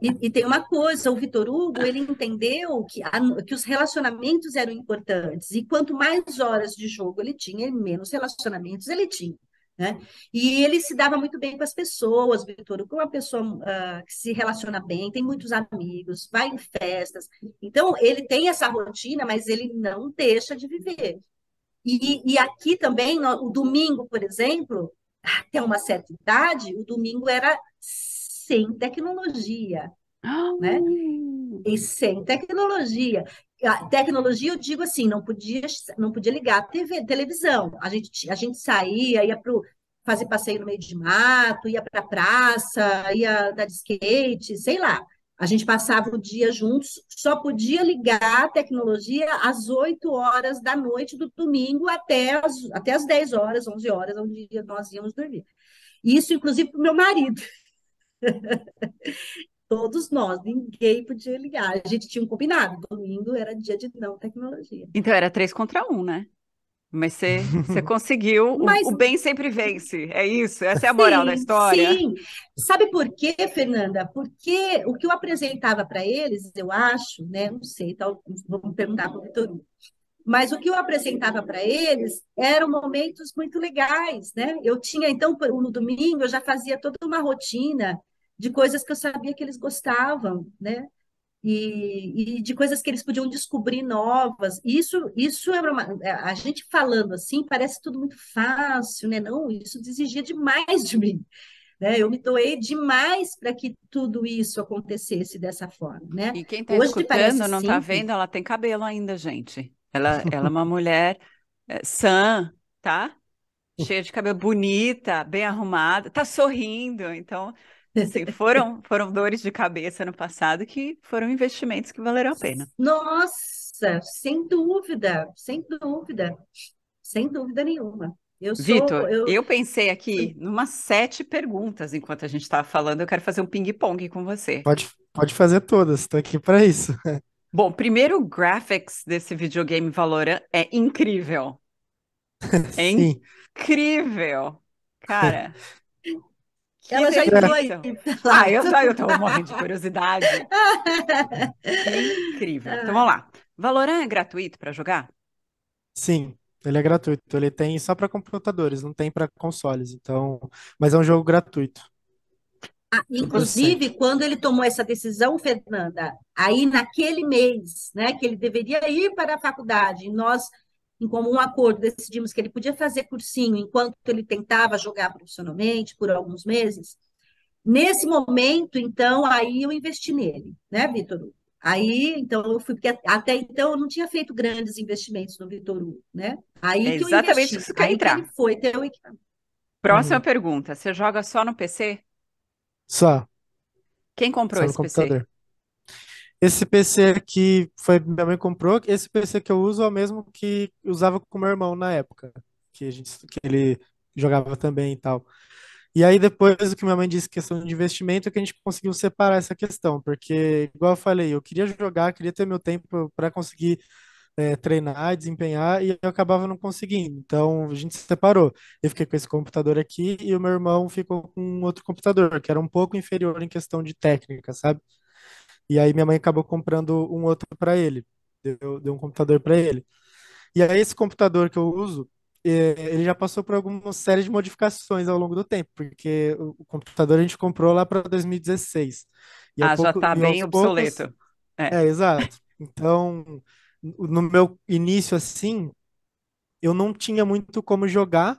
E, e, tem uma coisa, o Vitor Hugo, ele entendeu que, a, que os relacionamentos eram importantes, e quanto mais horas de jogo ele tinha, menos relacionamentos ele tinha. Né? E ele se dava muito bem com as pessoas, Vitor Hugo é uma pessoa uh, que se relaciona bem, tem muitos amigos, vai em festas. Então, ele tem essa rotina, mas ele não deixa de viver. E, e aqui também, no, o domingo, por exemplo, até uma certa idade, o domingo era sem tecnologia, ah, né? Hum. E sem tecnologia. A tecnologia, eu digo assim, não podia, não podia ligar a TV, televisão. A gente, a gente saía, ia para fazer passeio no meio de mato, ia para a praça, ia dar de skate, sei lá. A gente passava o dia juntos, só podia ligar a tecnologia às 8 horas da noite do domingo até as, até as 10 horas, 11 horas, onde nós íamos dormir. Isso, inclusive, para o meu marido. [LAUGHS] Todos nós, ninguém podia ligar. A gente tinha um combinado, domingo era dia de não tecnologia. Então era três contra um, né? Mas você, você [LAUGHS] conseguiu, Mas... o, o, bem sempre vence, é isso, essa é a moral sim, da história. Sim, sabe por quê, Fernanda? Porque o que eu apresentava para eles, eu acho, né? Não sei, tal, vamos perguntar para o Vitor mas o que eu apresentava para eles eram momentos muito legais, né? Eu tinha, então, no domingo, eu já fazia toda uma rotina de coisas que eu sabia que eles gostavam, né? e, e, de coisas que eles podiam descobrir novas. Isso, isso é uma, a gente falando assim parece tudo muito fácil, né? Não, isso exigia demais de mim. Né? Eu me doei demais para que tudo isso acontecesse dessa forma, né? E quem está escutando não está vendo, ela tem cabelo ainda, gente. Ela, ela é uma mulher é, sã, tá? Cheia de cabelo, bonita, bem arrumada, tá sorrindo. Então, Assim, foram, foram dores de cabeça no passado que foram investimentos que valeram a pena. Nossa, sem dúvida, sem dúvida, sem dúvida nenhuma. Eu Vitor, eu... eu... pensei aqui numas sete perguntas enquanto a gente estava falando. Eu quero fazer um ping-pong com você. Pode, pode fazer todas, estou aqui para isso. Bom, primeiro, o graphics desse videogame Valorant é incrível. É [LAUGHS] Sim. incrível. Cara. Ela já entrou aí. Ah, eu tô, eu tô morrendo de curiosidade. [LAUGHS] é incrível. Ah. Então vamos lá. Valorant é gratuito para jogar? Sim, ele é gratuito. Ele tem só para computadores, não tem para consoles. Então, mas é um jogo gratuito. Ah, inclusive, quando ele tomou essa decisão, Fernanda, aí naquele mês, né, que ele deveria ir para a faculdade, nós em comum acordo, decidimos que ele podia fazer cursinho enquanto ele tentava jogar profissionalmente por alguns meses. Nesse momento, então, aí eu investi nele, né, Vitor? Aí, então, eu fui, porque até então eu não tinha feito grandes investimentos no Vitor Hugo, né? Aí é que exatamente eu investi, isso que aí entrar. Que foi ter o equipamento. Próxima uhum. pergunta, você joga só no PC? Só. Quem comprou só esse PC? Computador. Esse PC aqui foi minha mãe comprou. Esse PC que eu uso é o mesmo que usava com meu irmão na época, que a gente que ele jogava também e tal. E aí depois o que minha mãe disse questão de investimento é que a gente conseguiu separar essa questão, porque igual eu falei, eu queria jogar, queria ter meu tempo para conseguir é, treinar, desempenhar e eu acabava não conseguindo. Então a gente se separou. Eu fiquei com esse computador aqui e o meu irmão ficou com outro computador que era um pouco inferior em questão de técnica, sabe? E aí minha mãe acabou comprando um outro para ele, deu, deu um computador para ele. E aí esse computador que eu uso, é, ele já passou por algumas série de modificações ao longo do tempo, porque o computador a gente comprou lá para 2016. E ah, pouco, já tá está bem obsoleto. Poucos... É. é, exato. Então, no meu início assim, eu não tinha muito como jogar,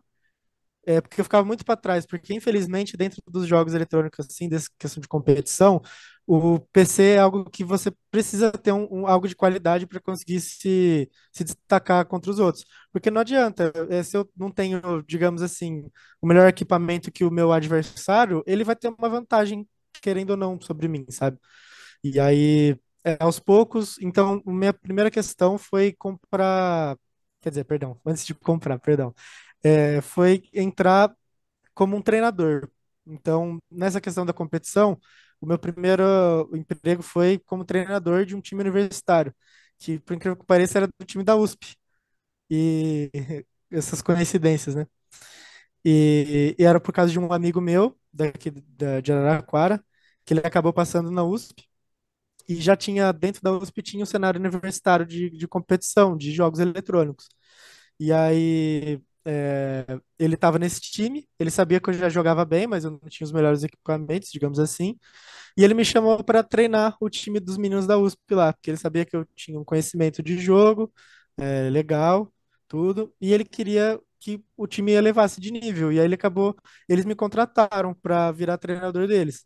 é, porque eu ficava muito para trás, porque infelizmente dentro dos jogos eletrônicos, assim, dessa questão de competição, o PC é algo que você precisa ter um, um algo de qualidade para conseguir se, se destacar contra os outros. Porque não adianta, é, se eu não tenho, digamos assim, o melhor equipamento que o meu adversário, ele vai ter uma vantagem, querendo ou não, sobre mim, sabe? E aí, é, aos poucos, então, minha primeira questão foi comprar. Quer dizer, perdão, antes de comprar, perdão é, foi entrar como um treinador. Então, nessa questão da competição, o meu primeiro emprego foi como treinador de um time universitário, que, por incrível que pareça, era do time da USP. E [LAUGHS] essas coincidências, né? E, e era por causa de um amigo meu, daqui da, de Araraquara, que ele acabou passando na USP. E já tinha, dentro da USP, tinha um cenário universitário de, de competição, de jogos eletrônicos. E aí é, ele estava nesse time, ele sabia que eu já jogava bem, mas eu não tinha os melhores equipamentos, digamos assim. E ele me chamou para treinar o time dos meninos da USP lá, porque ele sabia que eu tinha um conhecimento de jogo, é, legal, tudo, e ele queria que o time elevasse de nível. E aí ele acabou, eles me contrataram para virar treinador deles.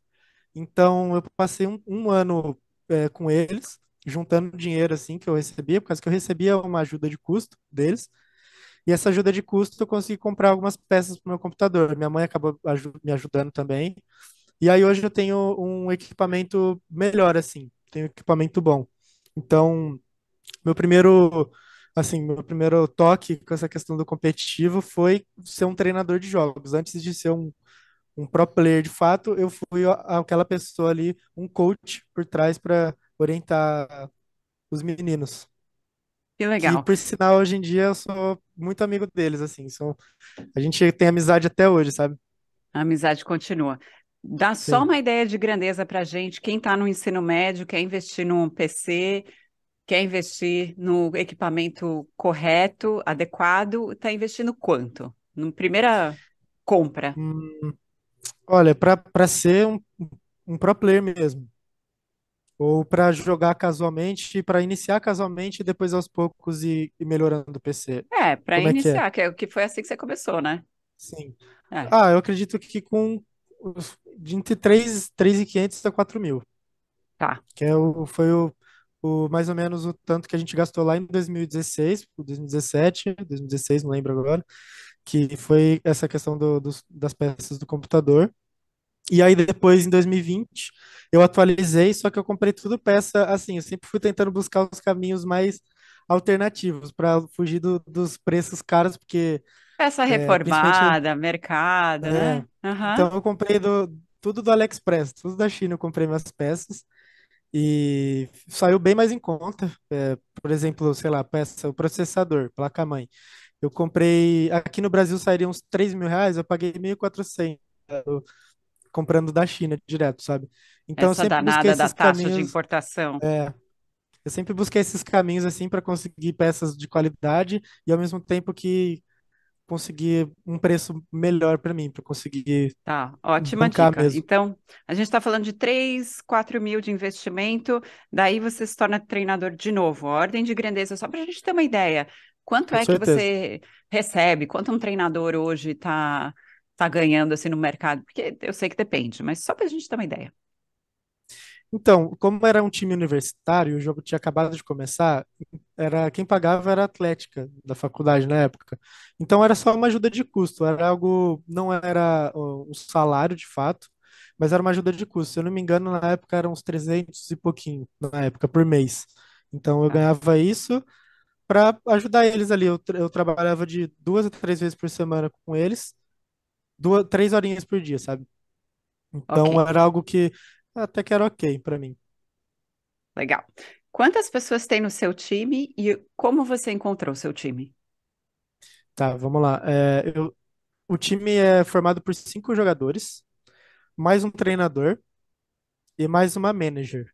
Então eu passei um, um ano é, com eles, juntando dinheiro assim que eu recebia, por causa que eu recebia uma ajuda de custo deles e essa ajuda de custo eu consegui comprar algumas peças para o meu computador. Minha mãe acabou me ajudando também. E aí hoje eu tenho um equipamento melhor, assim, tenho um equipamento bom. Então, meu primeiro, assim, meu primeiro toque com essa questão do competitivo foi ser um treinador de jogos. Antes de ser um, um pro player de fato, eu fui aquela pessoa ali, um coach por trás para orientar os meninos. Que legal. por sinal, hoje em dia eu sou muito amigo deles, assim. Sou... A gente tem amizade até hoje, sabe? A amizade continua. Dá Sim. só uma ideia de grandeza para gente. Quem está no ensino médio quer investir num PC, quer investir no equipamento correto, adequado, está investindo quanto? Na primeira compra? Hum, olha, para ser um, um pro player mesmo, ou para jogar casualmente, para iniciar casualmente e depois aos poucos ir, ir melhorando o PC. É, para iniciar, é que, é? é que foi assim que você começou, né? Sim. É. Ah, eu acredito que com entre 3,500 a 4.000. mil. Tá. Que é o, foi o, o, mais ou menos o tanto que a gente gastou lá em 2016, 2017, 2016, não lembro agora, que foi essa questão do, do das peças do computador. E aí depois, em 2020, eu atualizei, só que eu comprei tudo peça, assim, eu sempre fui tentando buscar os caminhos mais alternativos para fugir do, dos preços caros, porque... Peça é, reformada, é, mercado, é, né? Uhum. Então eu comprei do, tudo do AliExpress, tudo da China eu comprei minhas peças e saiu bem mais em conta. É, por exemplo, sei lá, peça, o processador, placa-mãe. Eu comprei, aqui no Brasil sairia uns 3 mil reais, eu paguei 1.400 comprando da China direto, sabe? Então, Essa eu sempre danada da taxa caminhos, de importação. É, eu sempre busquei esses caminhos assim para conseguir peças de qualidade e ao mesmo tempo que conseguir um preço melhor para mim, para conseguir. Tá, ótima dica. Mesmo. Então, a gente está falando de 3, 4 mil de investimento, daí você se torna treinador de novo. A ordem de grandeza, só para a gente ter uma ideia. Quanto Com é certeza. que você recebe? Quanto um treinador hoje está tá ganhando assim no mercado? Porque eu sei que depende, mas só para a gente ter uma ideia. Então, como era um time universitário, o jogo tinha acabado de começar, era quem pagava era a Atlética da faculdade na época. Então era só uma ajuda de custo, era algo, não era um salário de fato, mas era uma ajuda de custo. Se eu não me engano, na época eram uns 300 e pouquinho na época por mês. Então eu tá. ganhava isso para ajudar eles ali. Eu, eu trabalhava de duas a três vezes por semana com eles duas, três horinhas por dia, sabe? Então okay. era algo que até que era ok para mim. Legal. Quantas pessoas tem no seu time e como você encontrou o seu time? Tá, vamos lá. É, eu, o time é formado por cinco jogadores, mais um treinador e mais uma manager.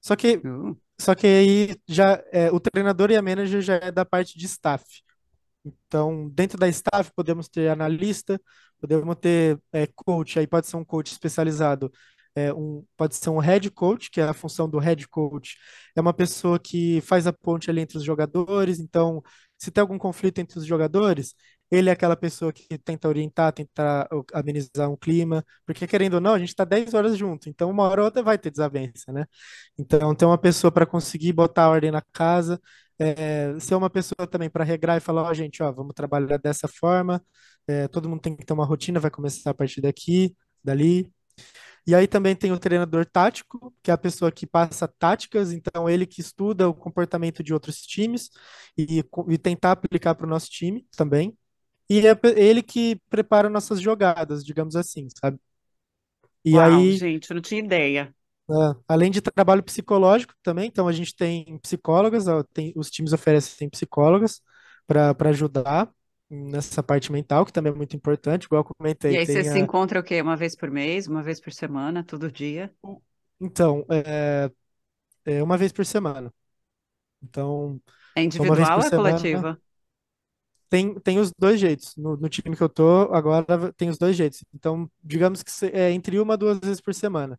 Só que, uhum. só que aí já é, o treinador e a manager já é da parte de staff. Então, dentro da staff podemos ter analista, Podemos ter é, coach, aí pode ser um coach especializado, é, um, pode ser um head coach, que é a função do head coach, é uma pessoa que faz a ponte ali entre os jogadores, então se tem algum conflito entre os jogadores, ele é aquela pessoa que tenta orientar, tentar amenizar um clima, porque querendo ou não, a gente está 10 horas junto, então uma hora ou outra vai ter desavença, né? Então, tem uma pessoa para conseguir botar ordem na casa, é, ser uma pessoa também para regrar e falar, ó, oh, gente, ó, vamos trabalhar dessa forma, é, todo mundo tem que ter uma rotina, vai começar a partir daqui, dali. E aí também tem o treinador tático, que é a pessoa que passa táticas, então ele que estuda o comportamento de outros times e, e tentar aplicar para o nosso time também. E é ele que prepara nossas jogadas, digamos assim, sabe? E Uau, aí... gente, eu não tinha ideia. É, além de trabalho psicológico também, então a gente tem psicólogas, tem, os times oferecem psicólogas para ajudar nessa parte mental, que também é muito importante, igual eu comentei. E aí você a... se encontra o quê? Uma vez por mês, uma vez por semana, todo dia? Então, é, é uma vez por semana. Então. É individual ou é coletiva? Tem, tem os dois jeitos. No, no time que eu tô agora tem os dois jeitos. Então, digamos que é entre uma duas vezes por semana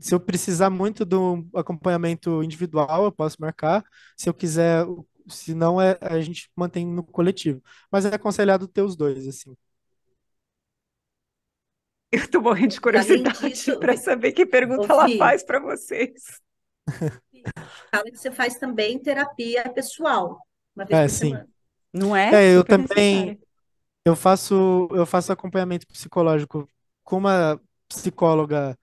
se eu precisar muito do acompanhamento individual, eu posso marcar. Se eu quiser, se não, é, a gente mantém no coletivo. Mas é aconselhado ter os dois, assim. Eu estou morrendo de curiosidade [LAUGHS] para saber que pergunta ela faz para vocês. Fala que você faz também terapia pessoal, uma vez é, por sim. semana. Não é? É, eu também eu faço eu faço acompanhamento psicológico com uma psicóloga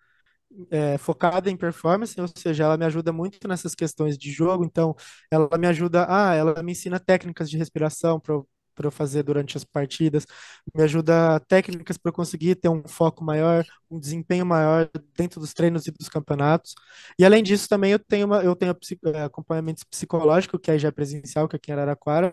é, focada em performance, ou seja, ela me ajuda muito nessas questões de jogo, então ela me ajuda, ah, ela me ensina técnicas de respiração para para eu fazer durante as partidas, me ajuda técnicas para eu conseguir ter um foco maior, um desempenho maior dentro dos treinos e dos campeonatos. E além disso, também eu tenho uma, eu tenho é, acompanhamento psicológico, que aí já é presencial, que é aqui em Araraquara,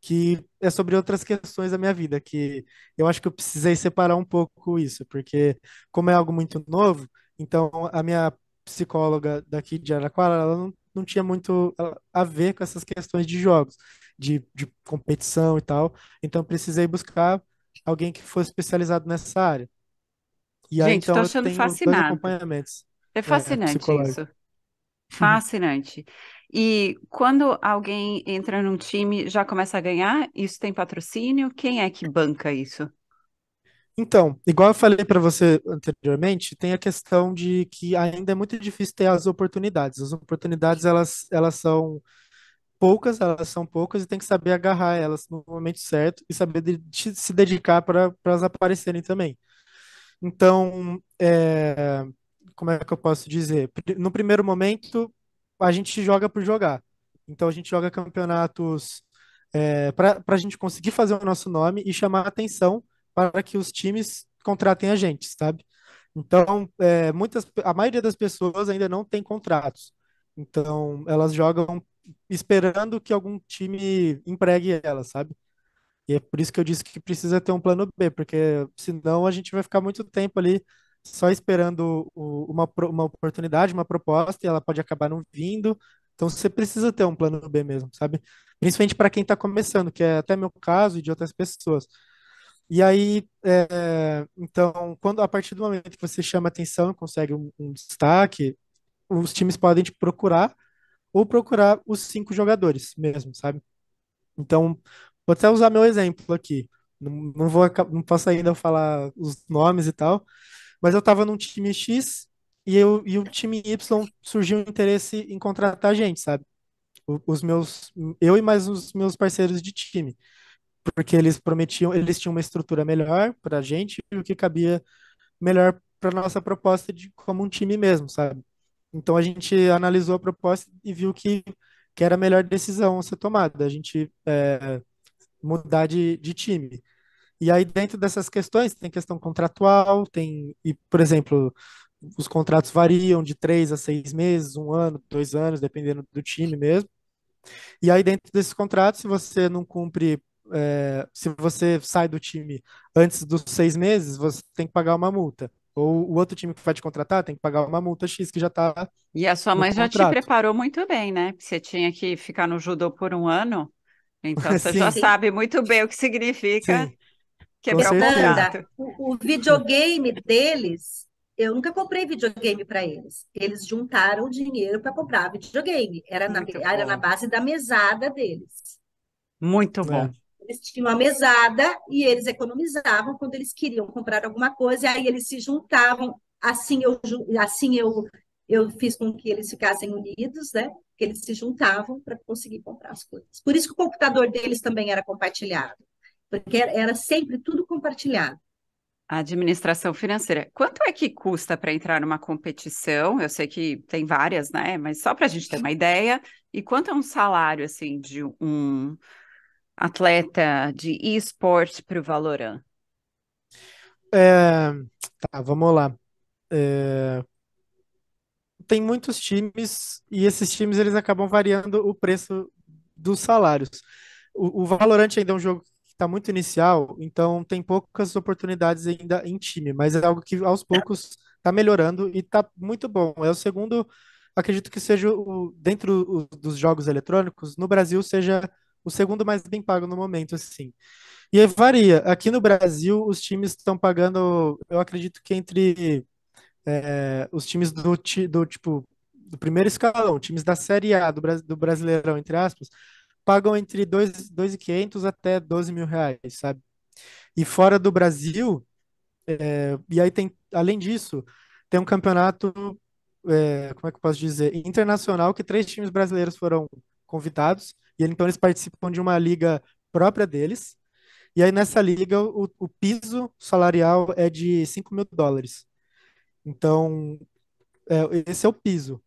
que é sobre outras questões da minha vida, que eu acho que eu precisei separar um pouco isso, porque como é algo muito novo, então, a minha psicóloga daqui de Araraquara, ela não, não tinha muito a ver com essas questões de jogos, de, de competição e tal. Então, precisei buscar alguém que fosse especializado nessa área. E aí, Gente, então, achando fascinante. acompanhamentos. É, é, é fascinante isso. Fascinante. E quando alguém entra num time, já começa a ganhar? Isso tem patrocínio? Quem é que banca isso? Então, igual eu falei para você anteriormente, tem a questão de que ainda é muito difícil ter as oportunidades. As oportunidades elas, elas são poucas, elas são poucas e tem que saber agarrar elas no momento certo e saber de, se dedicar para elas aparecerem também. Então, é, como é que eu posso dizer? No primeiro momento, a gente joga por jogar. Então, a gente joga campeonatos é, para a gente conseguir fazer o nosso nome e chamar a atenção para que os times contratem a gente, sabe? Então, é, muitas, a maioria das pessoas ainda não tem contratos. Então, elas jogam esperando que algum time empregue elas, sabe? E é por isso que eu disse que precisa ter um plano B, porque senão a gente vai ficar muito tempo ali só esperando uma, uma oportunidade, uma proposta, e ela pode acabar não vindo. Então você precisa ter um plano B mesmo, sabe? Principalmente para quem está começando, que é até meu caso e de outras pessoas. E aí, é, então, quando a partir do momento que você chama atenção, consegue um, um destaque, os times podem te procurar ou procurar os cinco jogadores mesmo, sabe? Então, vou até usar meu exemplo aqui. Não, não vou, não posso ainda falar os nomes e tal, mas eu estava num time X e, eu, e o time Y surgiu um interesse em contratar gente, sabe? os meus, eu e mais os meus parceiros de time porque eles prometiam, eles tinham uma estrutura melhor para a gente e o que cabia melhor para nossa proposta de como um time mesmo, sabe? Então a gente analisou a proposta e viu que, que era a melhor decisão a ser tomada, a gente é, mudar de, de time. E aí dentro dessas questões tem questão contratual, tem e por exemplo os contratos variam de três a seis meses, um ano, dois anos, dependendo do time mesmo. E aí dentro desses contratos, se você não cumpre é, se você sai do time antes dos seis meses, você tem que pagar uma multa. Ou o outro time que vai te contratar tem que pagar uma multa X que já está. E a sua mãe já contrato. te preparou muito bem, né? Você tinha que ficar no judô por um ano, então [LAUGHS] você já sabe muito bem o que significa Que quebrar o contrato. O, videogame deles eu nunca comprei videogame para eles. Eles juntaram dinheiro para comprar videogame. Era na, era na, base da mesada deles. Muito é. bom. É eles tinham a mesada e eles economizavam quando eles queriam comprar alguma coisa, e aí eles se juntavam, assim eu, assim eu, eu fiz com que eles ficassem unidos, né? Que eles se juntavam para conseguir comprar as coisas. Por isso que o computador deles também era compartilhado, porque era sempre tudo compartilhado. A administração financeira. Quanto é que custa para entrar numa competição? Eu sei que tem várias, né? Mas só para a gente ter uma ideia. E quanto é um salário assim de um atleta de esporte para o Valorant? É, tá, vamos lá. É, tem muitos times e esses times eles acabam variando o preço dos salários. O, o Valorant ainda é um jogo que está muito inicial, então tem poucas oportunidades ainda em time, mas é algo que aos é. poucos está melhorando e está muito bom. É o segundo, acredito que seja o, dentro dos jogos eletrônicos, no Brasil seja o segundo mais bem pago no momento, assim. E aí varia. Aqui no Brasil, os times estão pagando, eu acredito que entre é, os times do, do tipo do primeiro escalão, times da Série A do, do Brasileirão, entre aspas, pagam entre 2.500 até 12 mil reais, sabe? E fora do Brasil, é, e aí tem, além disso, tem um campeonato, é, como é que eu posso dizer, internacional, que três times brasileiros foram convidados, e então eles participam de uma liga própria deles. E aí nessa liga o, o piso salarial é de 5 mil dólares. Então, é, esse é o piso.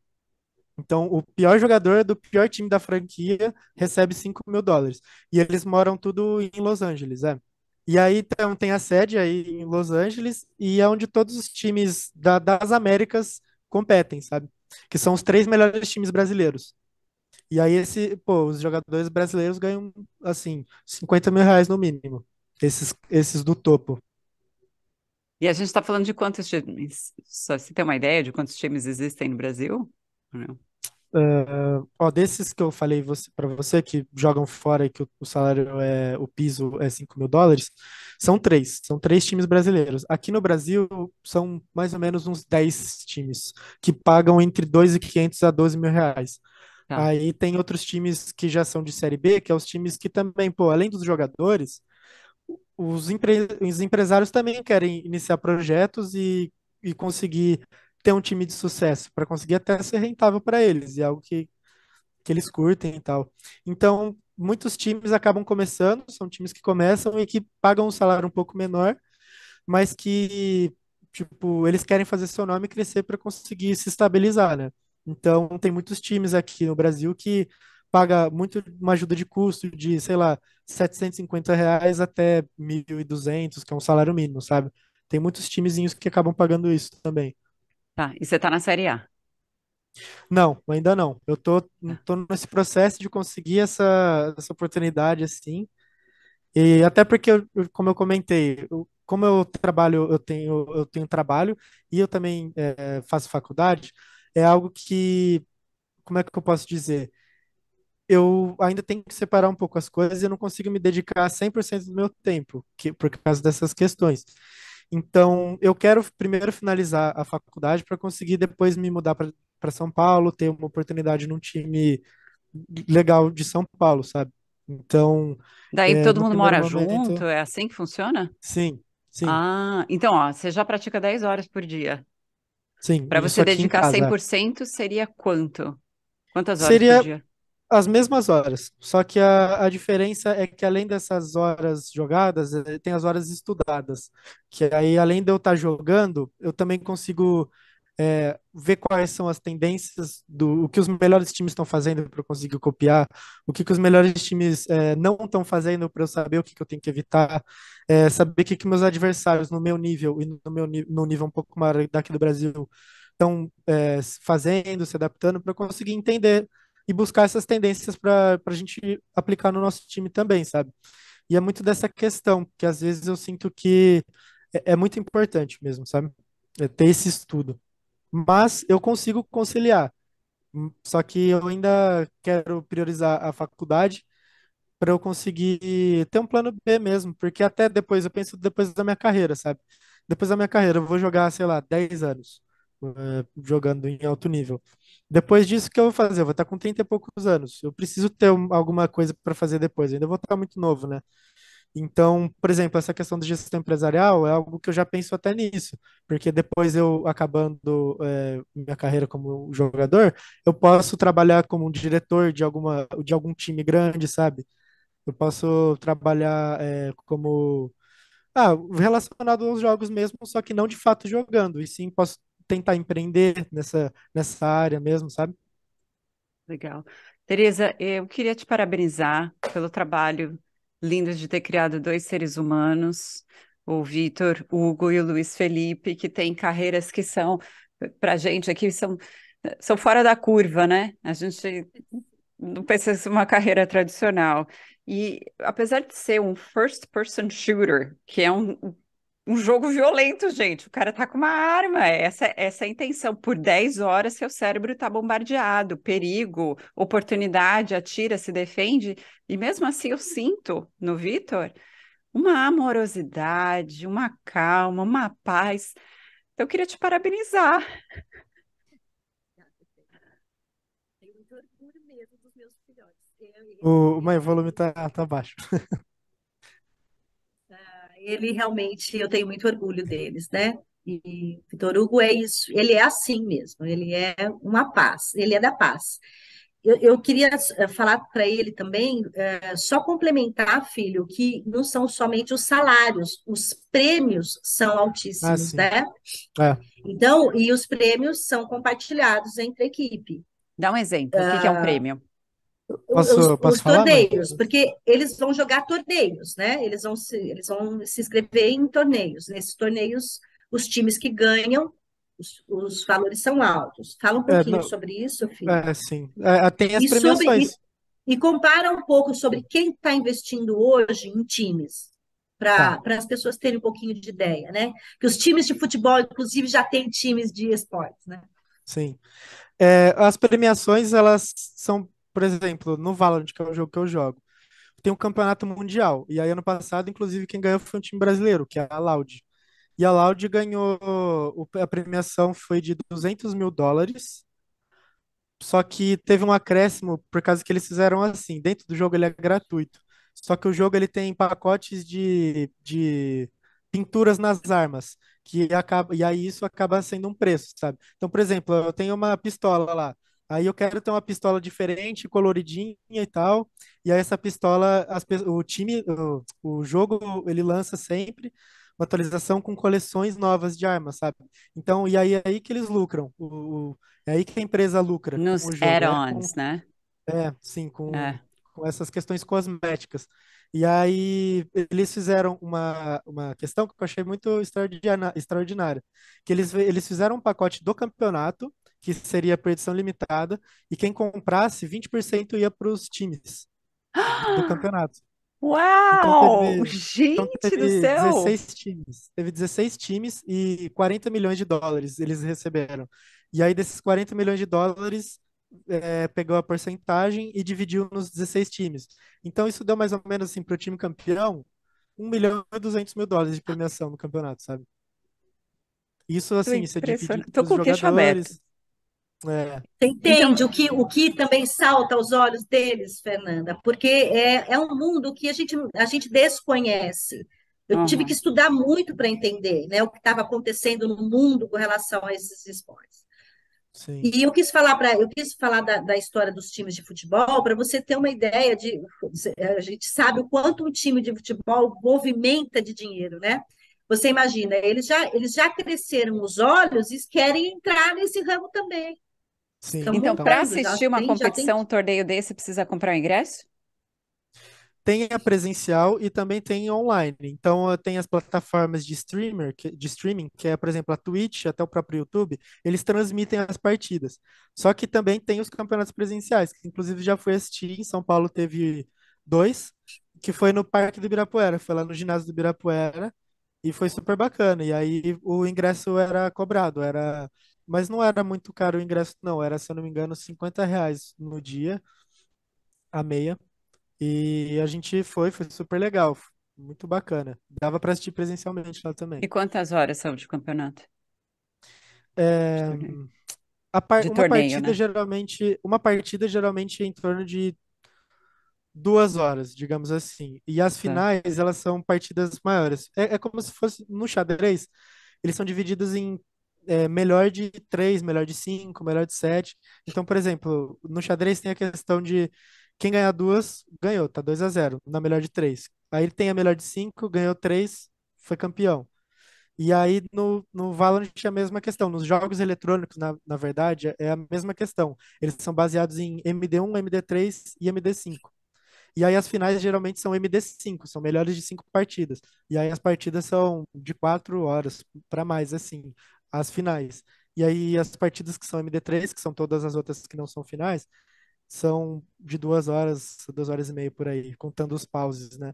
Então, o pior jogador do pior time da franquia recebe 5 mil dólares. E eles moram tudo em Los Angeles, é. E aí então, tem a sede aí em Los Angeles e é onde todos os times da, das Américas competem, sabe? Que são os três melhores times brasileiros. E aí esse, pô, os jogadores brasileiros ganham assim 50 mil reais no mínimo, esses, esses do topo. E a gente está falando de quantos times? Só se tem uma ideia de quantos times existem no Brasil? Não. Uh, ó, desses que eu falei para você, que jogam fora e que o, o, salário é, o piso é 5 mil dólares, são três, são três times brasileiros. Aqui no Brasil são mais ou menos uns 10 times que pagam entre 2.500 a 12 mil reais. Tá. Aí tem outros times que já são de Série B, que são é os times que também, pô, além dos jogadores, os, empre... os empresários também querem iniciar projetos e, e conseguir ter um time de sucesso, para conseguir até ser rentável para eles, e é algo que, que eles curtem e tal. Então, muitos times acabam começando, são times que começam e que pagam um salário um pouco menor, mas que, tipo, eles querem fazer seu nome crescer para conseguir se estabilizar, né? Então, tem muitos times aqui no Brasil que paga muito uma ajuda de custo de, sei lá, 750 reais até 1.200, que é um salário mínimo, sabe? Tem muitos timezinhos que acabam pagando isso também. Tá, e você tá na Série A? Não, ainda não. Eu tô, tá. tô nesse processo de conseguir essa, essa oportunidade, assim, e até porque, como eu comentei, eu, como eu trabalho, eu tenho, eu tenho trabalho e eu também é, faço faculdade, é algo que, como é que eu posso dizer? Eu ainda tenho que separar um pouco as coisas e eu não consigo me dedicar 100% do meu tempo que, por causa dessas questões. Então, eu quero primeiro finalizar a faculdade para conseguir depois me mudar para São Paulo, ter uma oportunidade num time legal de São Paulo, sabe? Então. Daí é, todo mundo mora momento... junto? É assim que funciona? Sim, sim. Ah, então, ó, você já pratica 10 horas por dia. Sim. Para você dedicar 100% seria quanto? Quantas horas seria... por dia? as mesmas horas, só que a, a diferença é que além dessas horas jogadas, eh, tem as horas estudadas, que aí além de eu estar tá jogando, eu também consigo é, ver quais são as tendências do o que os melhores times estão fazendo para eu conseguir copiar, o que, que os melhores times é, não estão fazendo para eu saber o que, que eu tenho que evitar, é, saber o que, que meus adversários no meu nível e no meu no nível um pouco maior daqui do Brasil estão é, fazendo, se adaptando para eu conseguir entender e buscar essas tendências para a gente aplicar no nosso time também, sabe? E é muito dessa questão que às vezes eu sinto que é, é muito importante mesmo, sabe? É ter esse estudo mas eu consigo conciliar. Só que eu ainda quero priorizar a faculdade para eu conseguir ter um plano B mesmo, porque até depois, eu penso depois da minha carreira, sabe? Depois da minha carreira, eu vou jogar, sei lá, 10 anos eh, jogando em alto nível. Depois disso, o que eu vou fazer? Eu vou estar com 30 e poucos anos. Eu preciso ter alguma coisa para fazer depois. Eu ainda vou estar muito novo, né? Então, por exemplo, essa questão da gestão empresarial é algo que eu já penso até nisso, porque depois eu acabando é, minha carreira como jogador, eu posso trabalhar como um diretor de alguma de algum time grande, sabe? Eu posso trabalhar é, como ah, relacionado aos jogos mesmo, só que não de fato jogando, e sim posso tentar empreender nessa nessa área mesmo, sabe? Legal. Tereza, eu queria te parabenizar pelo trabalho lindos de ter criado dois seres humanos, o Vitor, Hugo e o Luiz Felipe, que têm carreiras que são, para a gente aqui, são, são fora da curva, né? A gente não pensa em uma carreira tradicional. E apesar de ser um first person shooter, que é um um jogo violento, gente. O cara tá com uma arma. É essa, essa é a intenção. Por 10 horas, seu cérebro tá bombardeado. Perigo, oportunidade, atira, se defende. E mesmo assim, eu sinto no Vitor uma amorosidade, uma calma, uma paz. Então, eu queria te parabenizar. O, mas o volume tá, tá baixo. [LAUGHS] ele realmente, eu tenho muito orgulho deles, né? E Vitor Hugo é isso, ele é assim mesmo, ele é uma paz, ele é da paz. Eu, eu queria eh, falar para ele também, é, só complementar, filho, que não são somente os salários, os prêmios são altíssimos, ah, né? É. Então, e os prêmios são compartilhados entre a equipe. Dá um exemplo, uh, o que é um ah, prêmio? Posso, os, posso os falar, torneios, mas... porque eles vão jogar torneios, né? Eles vão, se, eles vão se inscrever em torneios. Nesses torneios, os times que ganham, os, os valores são altos. Fala um é, pouquinho é, sobre isso, filho. É, sim. É, é tem as e premiações. Sobre, e, e, compara um pouco sobre quem está investindo hoje em times, para tá. as pessoas terem um pouquinho de ideia, né? Que os times de futebol, inclusive, já têm times de esportes, né? Sim. É, as premiações, elas são por exemplo, no Valorant, que é o jogo que eu jogo, tem um campeonato mundial. E aí, ano passado, inclusive, quem ganhou foi um time brasileiro, que é a Loud. E a Loud ganhou, a premiação foi de 200 mil dólares. Só que teve um acréscimo por causa que eles fizeram assim. Dentro do jogo ele é gratuito. Só que o jogo ele tem pacotes de, de pinturas nas armas que acaba e aí isso acaba sendo um preço, sabe? Então, por exemplo, eu tenho uma pistola lá. Aí eu quero ter uma pistola diferente, coloridinha e tal. E aí essa pistola, as, o time, o, o jogo, ele lança sempre uma atualização com coleções novas de armas, sabe? Então, e aí é aí que eles lucram. O, o é aí que a empresa lucra. Nos né? add-ons, né? É, sim, com, é. com essas questões cosméticas. E aí eles fizeram uma, uma questão que eu achei muito extraordinária, que eles, eles fizeram um pacote do campeonato, que seria perdição limitada, e quem comprasse, 20% ia para os times do [GASPS] campeonato. Então, Uau! Então teve, Gente então teve do céu! times. Teve 16 times e 40 milhões de dólares eles receberam. E aí, desses 40 milhões de dólares, é, pegou a porcentagem e dividiu nos 16 times. Então, isso deu mais ou menos assim para o time campeão 1 milhão e 200 mil dólares de premiação no campeonato, sabe? Isso, assim, você divide. Tô com o queixo aberto. É. Você então entende então... o, que, o que também salta aos olhos deles, Fernanda? Porque é, é um mundo que a gente, a gente desconhece. Eu uhum. tive que uhum. estudar muito para entender né, o que estava acontecendo no mundo com relação a esses esportes. Sim. E eu quis falar para eu quis falar da, da, história dos times de futebol para você ter uma ideia de a gente sabe o quanto um time de futebol movimenta de dinheiro, né? Você imagina, eles já eles já cresceram os olhos e querem entrar nesse ramo também. Sim. Então, então para assistir uma tem, competição, tem... um torneio desse, precisa comprar o um ingresso? Tem a presencial e também tem online. Então, eh, tem as plataformas de, streamer, de streaming, que é, por exemplo, a Twitch, até o próprio YouTube, eles transmitem as partidas. Só que também tem os campeonatos presenciais, que inclusive já fui assistir, em São Paulo teve dois, que foi no Parque do Ibirapuera, foi lá no ginásio do Ibirapuera, e foi super bacana. E aí o ingresso era cobrado, era mas não era muito caro o ingresso, não. Era, se eu não me engano, 50 reais no dia, a meia. E a gente foi, foi super legal. Muito bacana. Dava para assistir presencialmente lá também. E quantas horas são de campeonato? É, a par... uma partida né? geralmente, uma partida geralmente é em torno de duas horas, digamos assim. E as tá. finais, tá. elas são partidas maiores. É, é, como se fosse no xadrez, eles são divididos em é, melhor de três, melhor de cinco, melhor de sete. Então, por exemplo, no xadrez tem a questão de quem ganhar duas, ganhou, tá 2 a 0 na melhor de três. Aí tem a melhor de cinco, ganhou três, foi campeão. E aí no, no Valorant é a mesma questão. Nos jogos eletrônicos, na, na verdade, é a mesma questão. Eles são baseados em MD1, MD3 e MD5. E aí as finais geralmente são MD5, são melhores de cinco partidas. E aí as partidas são de quatro horas para mais, assim as finais. E aí as partidas que são MD3, que são todas as outras que não são finais, são de duas horas, duas horas e meia por aí, contando os pauses, né?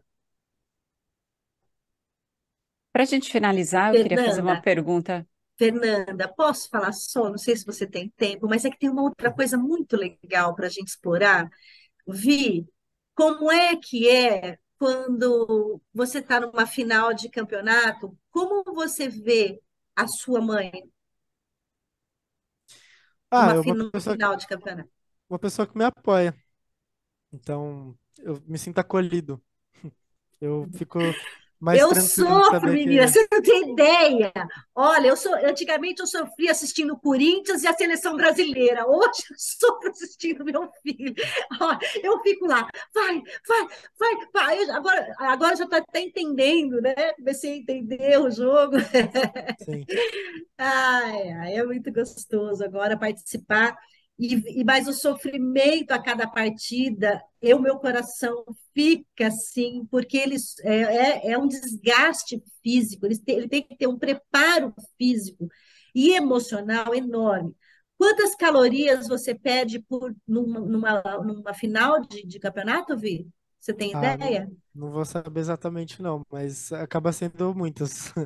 Para a gente finalizar, eu queria fazer uma pergunta. Fernanda, posso falar só? Não sei se você tem tempo, mas é que tem uma outra coisa muito legal para a gente explorar. Vi, como é que é quando você está numa final de campeonato? Como você vê a sua mãe? Ah, Uma eu, uma pessoa, final de campeonato. uma pessoa que me apoia. Então, eu me sinto acolhido. [LAUGHS] Eu fico mais eu sofro, menina, que... É. você não tem ideia. Olha, eu sou, antigamente eu sofri assistindo o Corinthians e a seleção brasileira. Hoje eu sofro assistindo meu filho. Olha, eu fico lá, vai, vai, vai, vai. Eu, agora, agora já está até entendendo, né? Comecei a entender o jogo. Sim. [LAUGHS] ai, ai, é muito gostoso agora participar e, e mais o sofrimento a cada partida, eu meu coração fica assim, porque eles é, é, é um desgaste físico, ele tem, ele tem que ter um preparo físico e emocional enorme. Quantas calorias você perde por numa, numa, numa final de, de, campeonato, Vi? Você tem ah, ideia? Não, não, vou saber exatamente, não, mas acaba sendo muitas. [LAUGHS]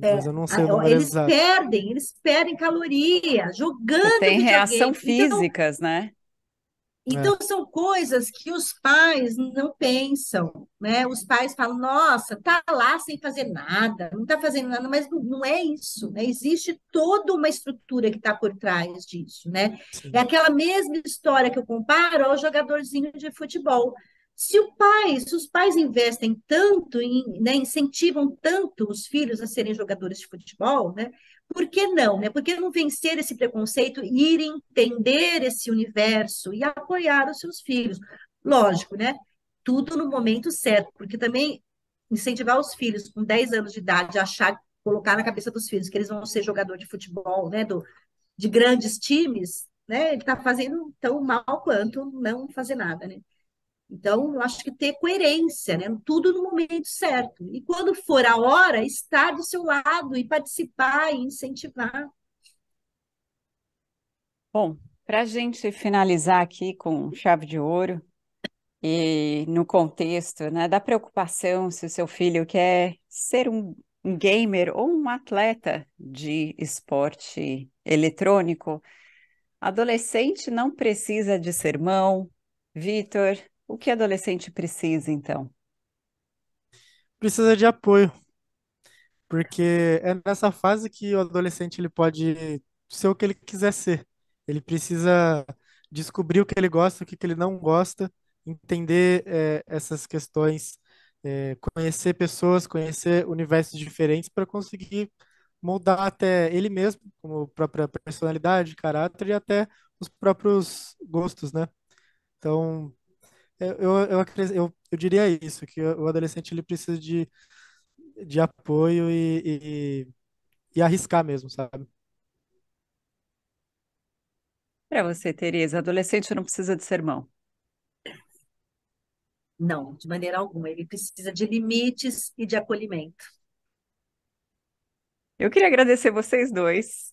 É, mas eu não sei o número eles exato. perdem, eles perdem caloria, jogando. tem então, reação físicas, né? É. então, né? Então é. são coisas que os pais não pensam, né? Os pais falam, nossa, tá lá sem fazer nada, não tá fazendo nada, mas não, não é isso, né? Existe toda uma estrutura que está por trás disso, né? Sim. É aquela mesma história que eu comparo ao jogadorzinho de futebol. Se o pai, se os pais investem tanto, em, né, incentivam tanto os filhos a serem jogadores de futebol, né, por que não? Né? Por que não vencer esse preconceito, ir entender esse universo e apoiar os seus filhos? Lógico, né? Tudo no momento certo, porque também incentivar os filhos com 10 anos de idade a achar, colocar na cabeça dos filhos que eles vão ser jogador de futebol, né, do, de grandes times, né, ele está fazendo tão mal quanto não fazer nada, né? Então, eu acho que ter coerência, né? tudo no momento certo. E quando for a hora, estar do seu lado e participar e incentivar. Bom, para a gente finalizar aqui com chave de ouro, e no contexto né, da preocupação se o seu filho quer ser um gamer ou um atleta de esporte eletrônico, adolescente não precisa de sermão, Vitor, o que adolescente precisa, então? Precisa de apoio, porque é nessa fase que o adolescente ele pode ser o que ele quiser ser. Ele precisa descobrir o que ele gosta, o que ele não gosta, entender é, essas questões, é, conhecer pessoas, conhecer universos diferentes para conseguir moldar até ele mesmo, como própria personalidade, caráter e até os próprios gostos, né? Então, eu, eu, eu, eu diria isso, que o adolescente ele precisa de, de apoio e, e, e arriscar mesmo, sabe? Para você, Tereza, adolescente não precisa de sermão. Não, de maneira alguma. Ele precisa de limites e de acolhimento. Eu queria agradecer vocês dois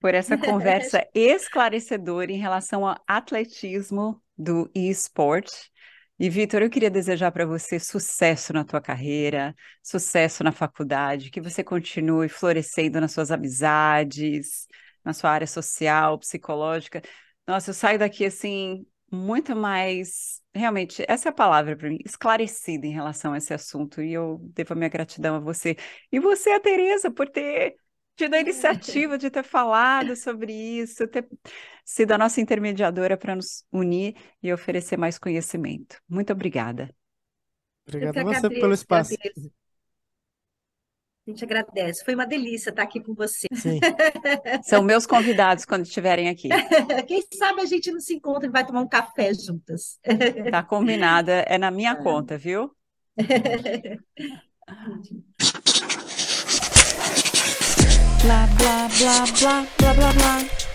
por essa [LAUGHS] conversa esclarecedora em relação ao atletismo do e-sport. E Vitor, eu queria desejar para você sucesso na tua carreira, sucesso na faculdade, que você continue florescendo nas suas amizades, na sua área social, psicológica. Nossa, eu saio daqui assim muito mais, realmente, essa é a palavra para mim, esclarecida em relação a esse assunto. E eu devo a minha gratidão a você e você, a Tereza, por ter tido a [LAUGHS] iniciativa de ter falado sobre isso, ter sido a nossa intermediadora para nos unir e oferecer mais conhecimento. Muito obrigada. Obrigada a você pelo espaço. Agradeço. A gente agradece. Foi uma delícia estar aqui com você. Sim. [LAUGHS] São meus convidados quando estiverem aqui. [LAUGHS] Quem sabe a gente não se encontra e vai tomar um café juntas. Tá combinada. É na minha ah. conta, viu? blah blah blah blah blah blah blah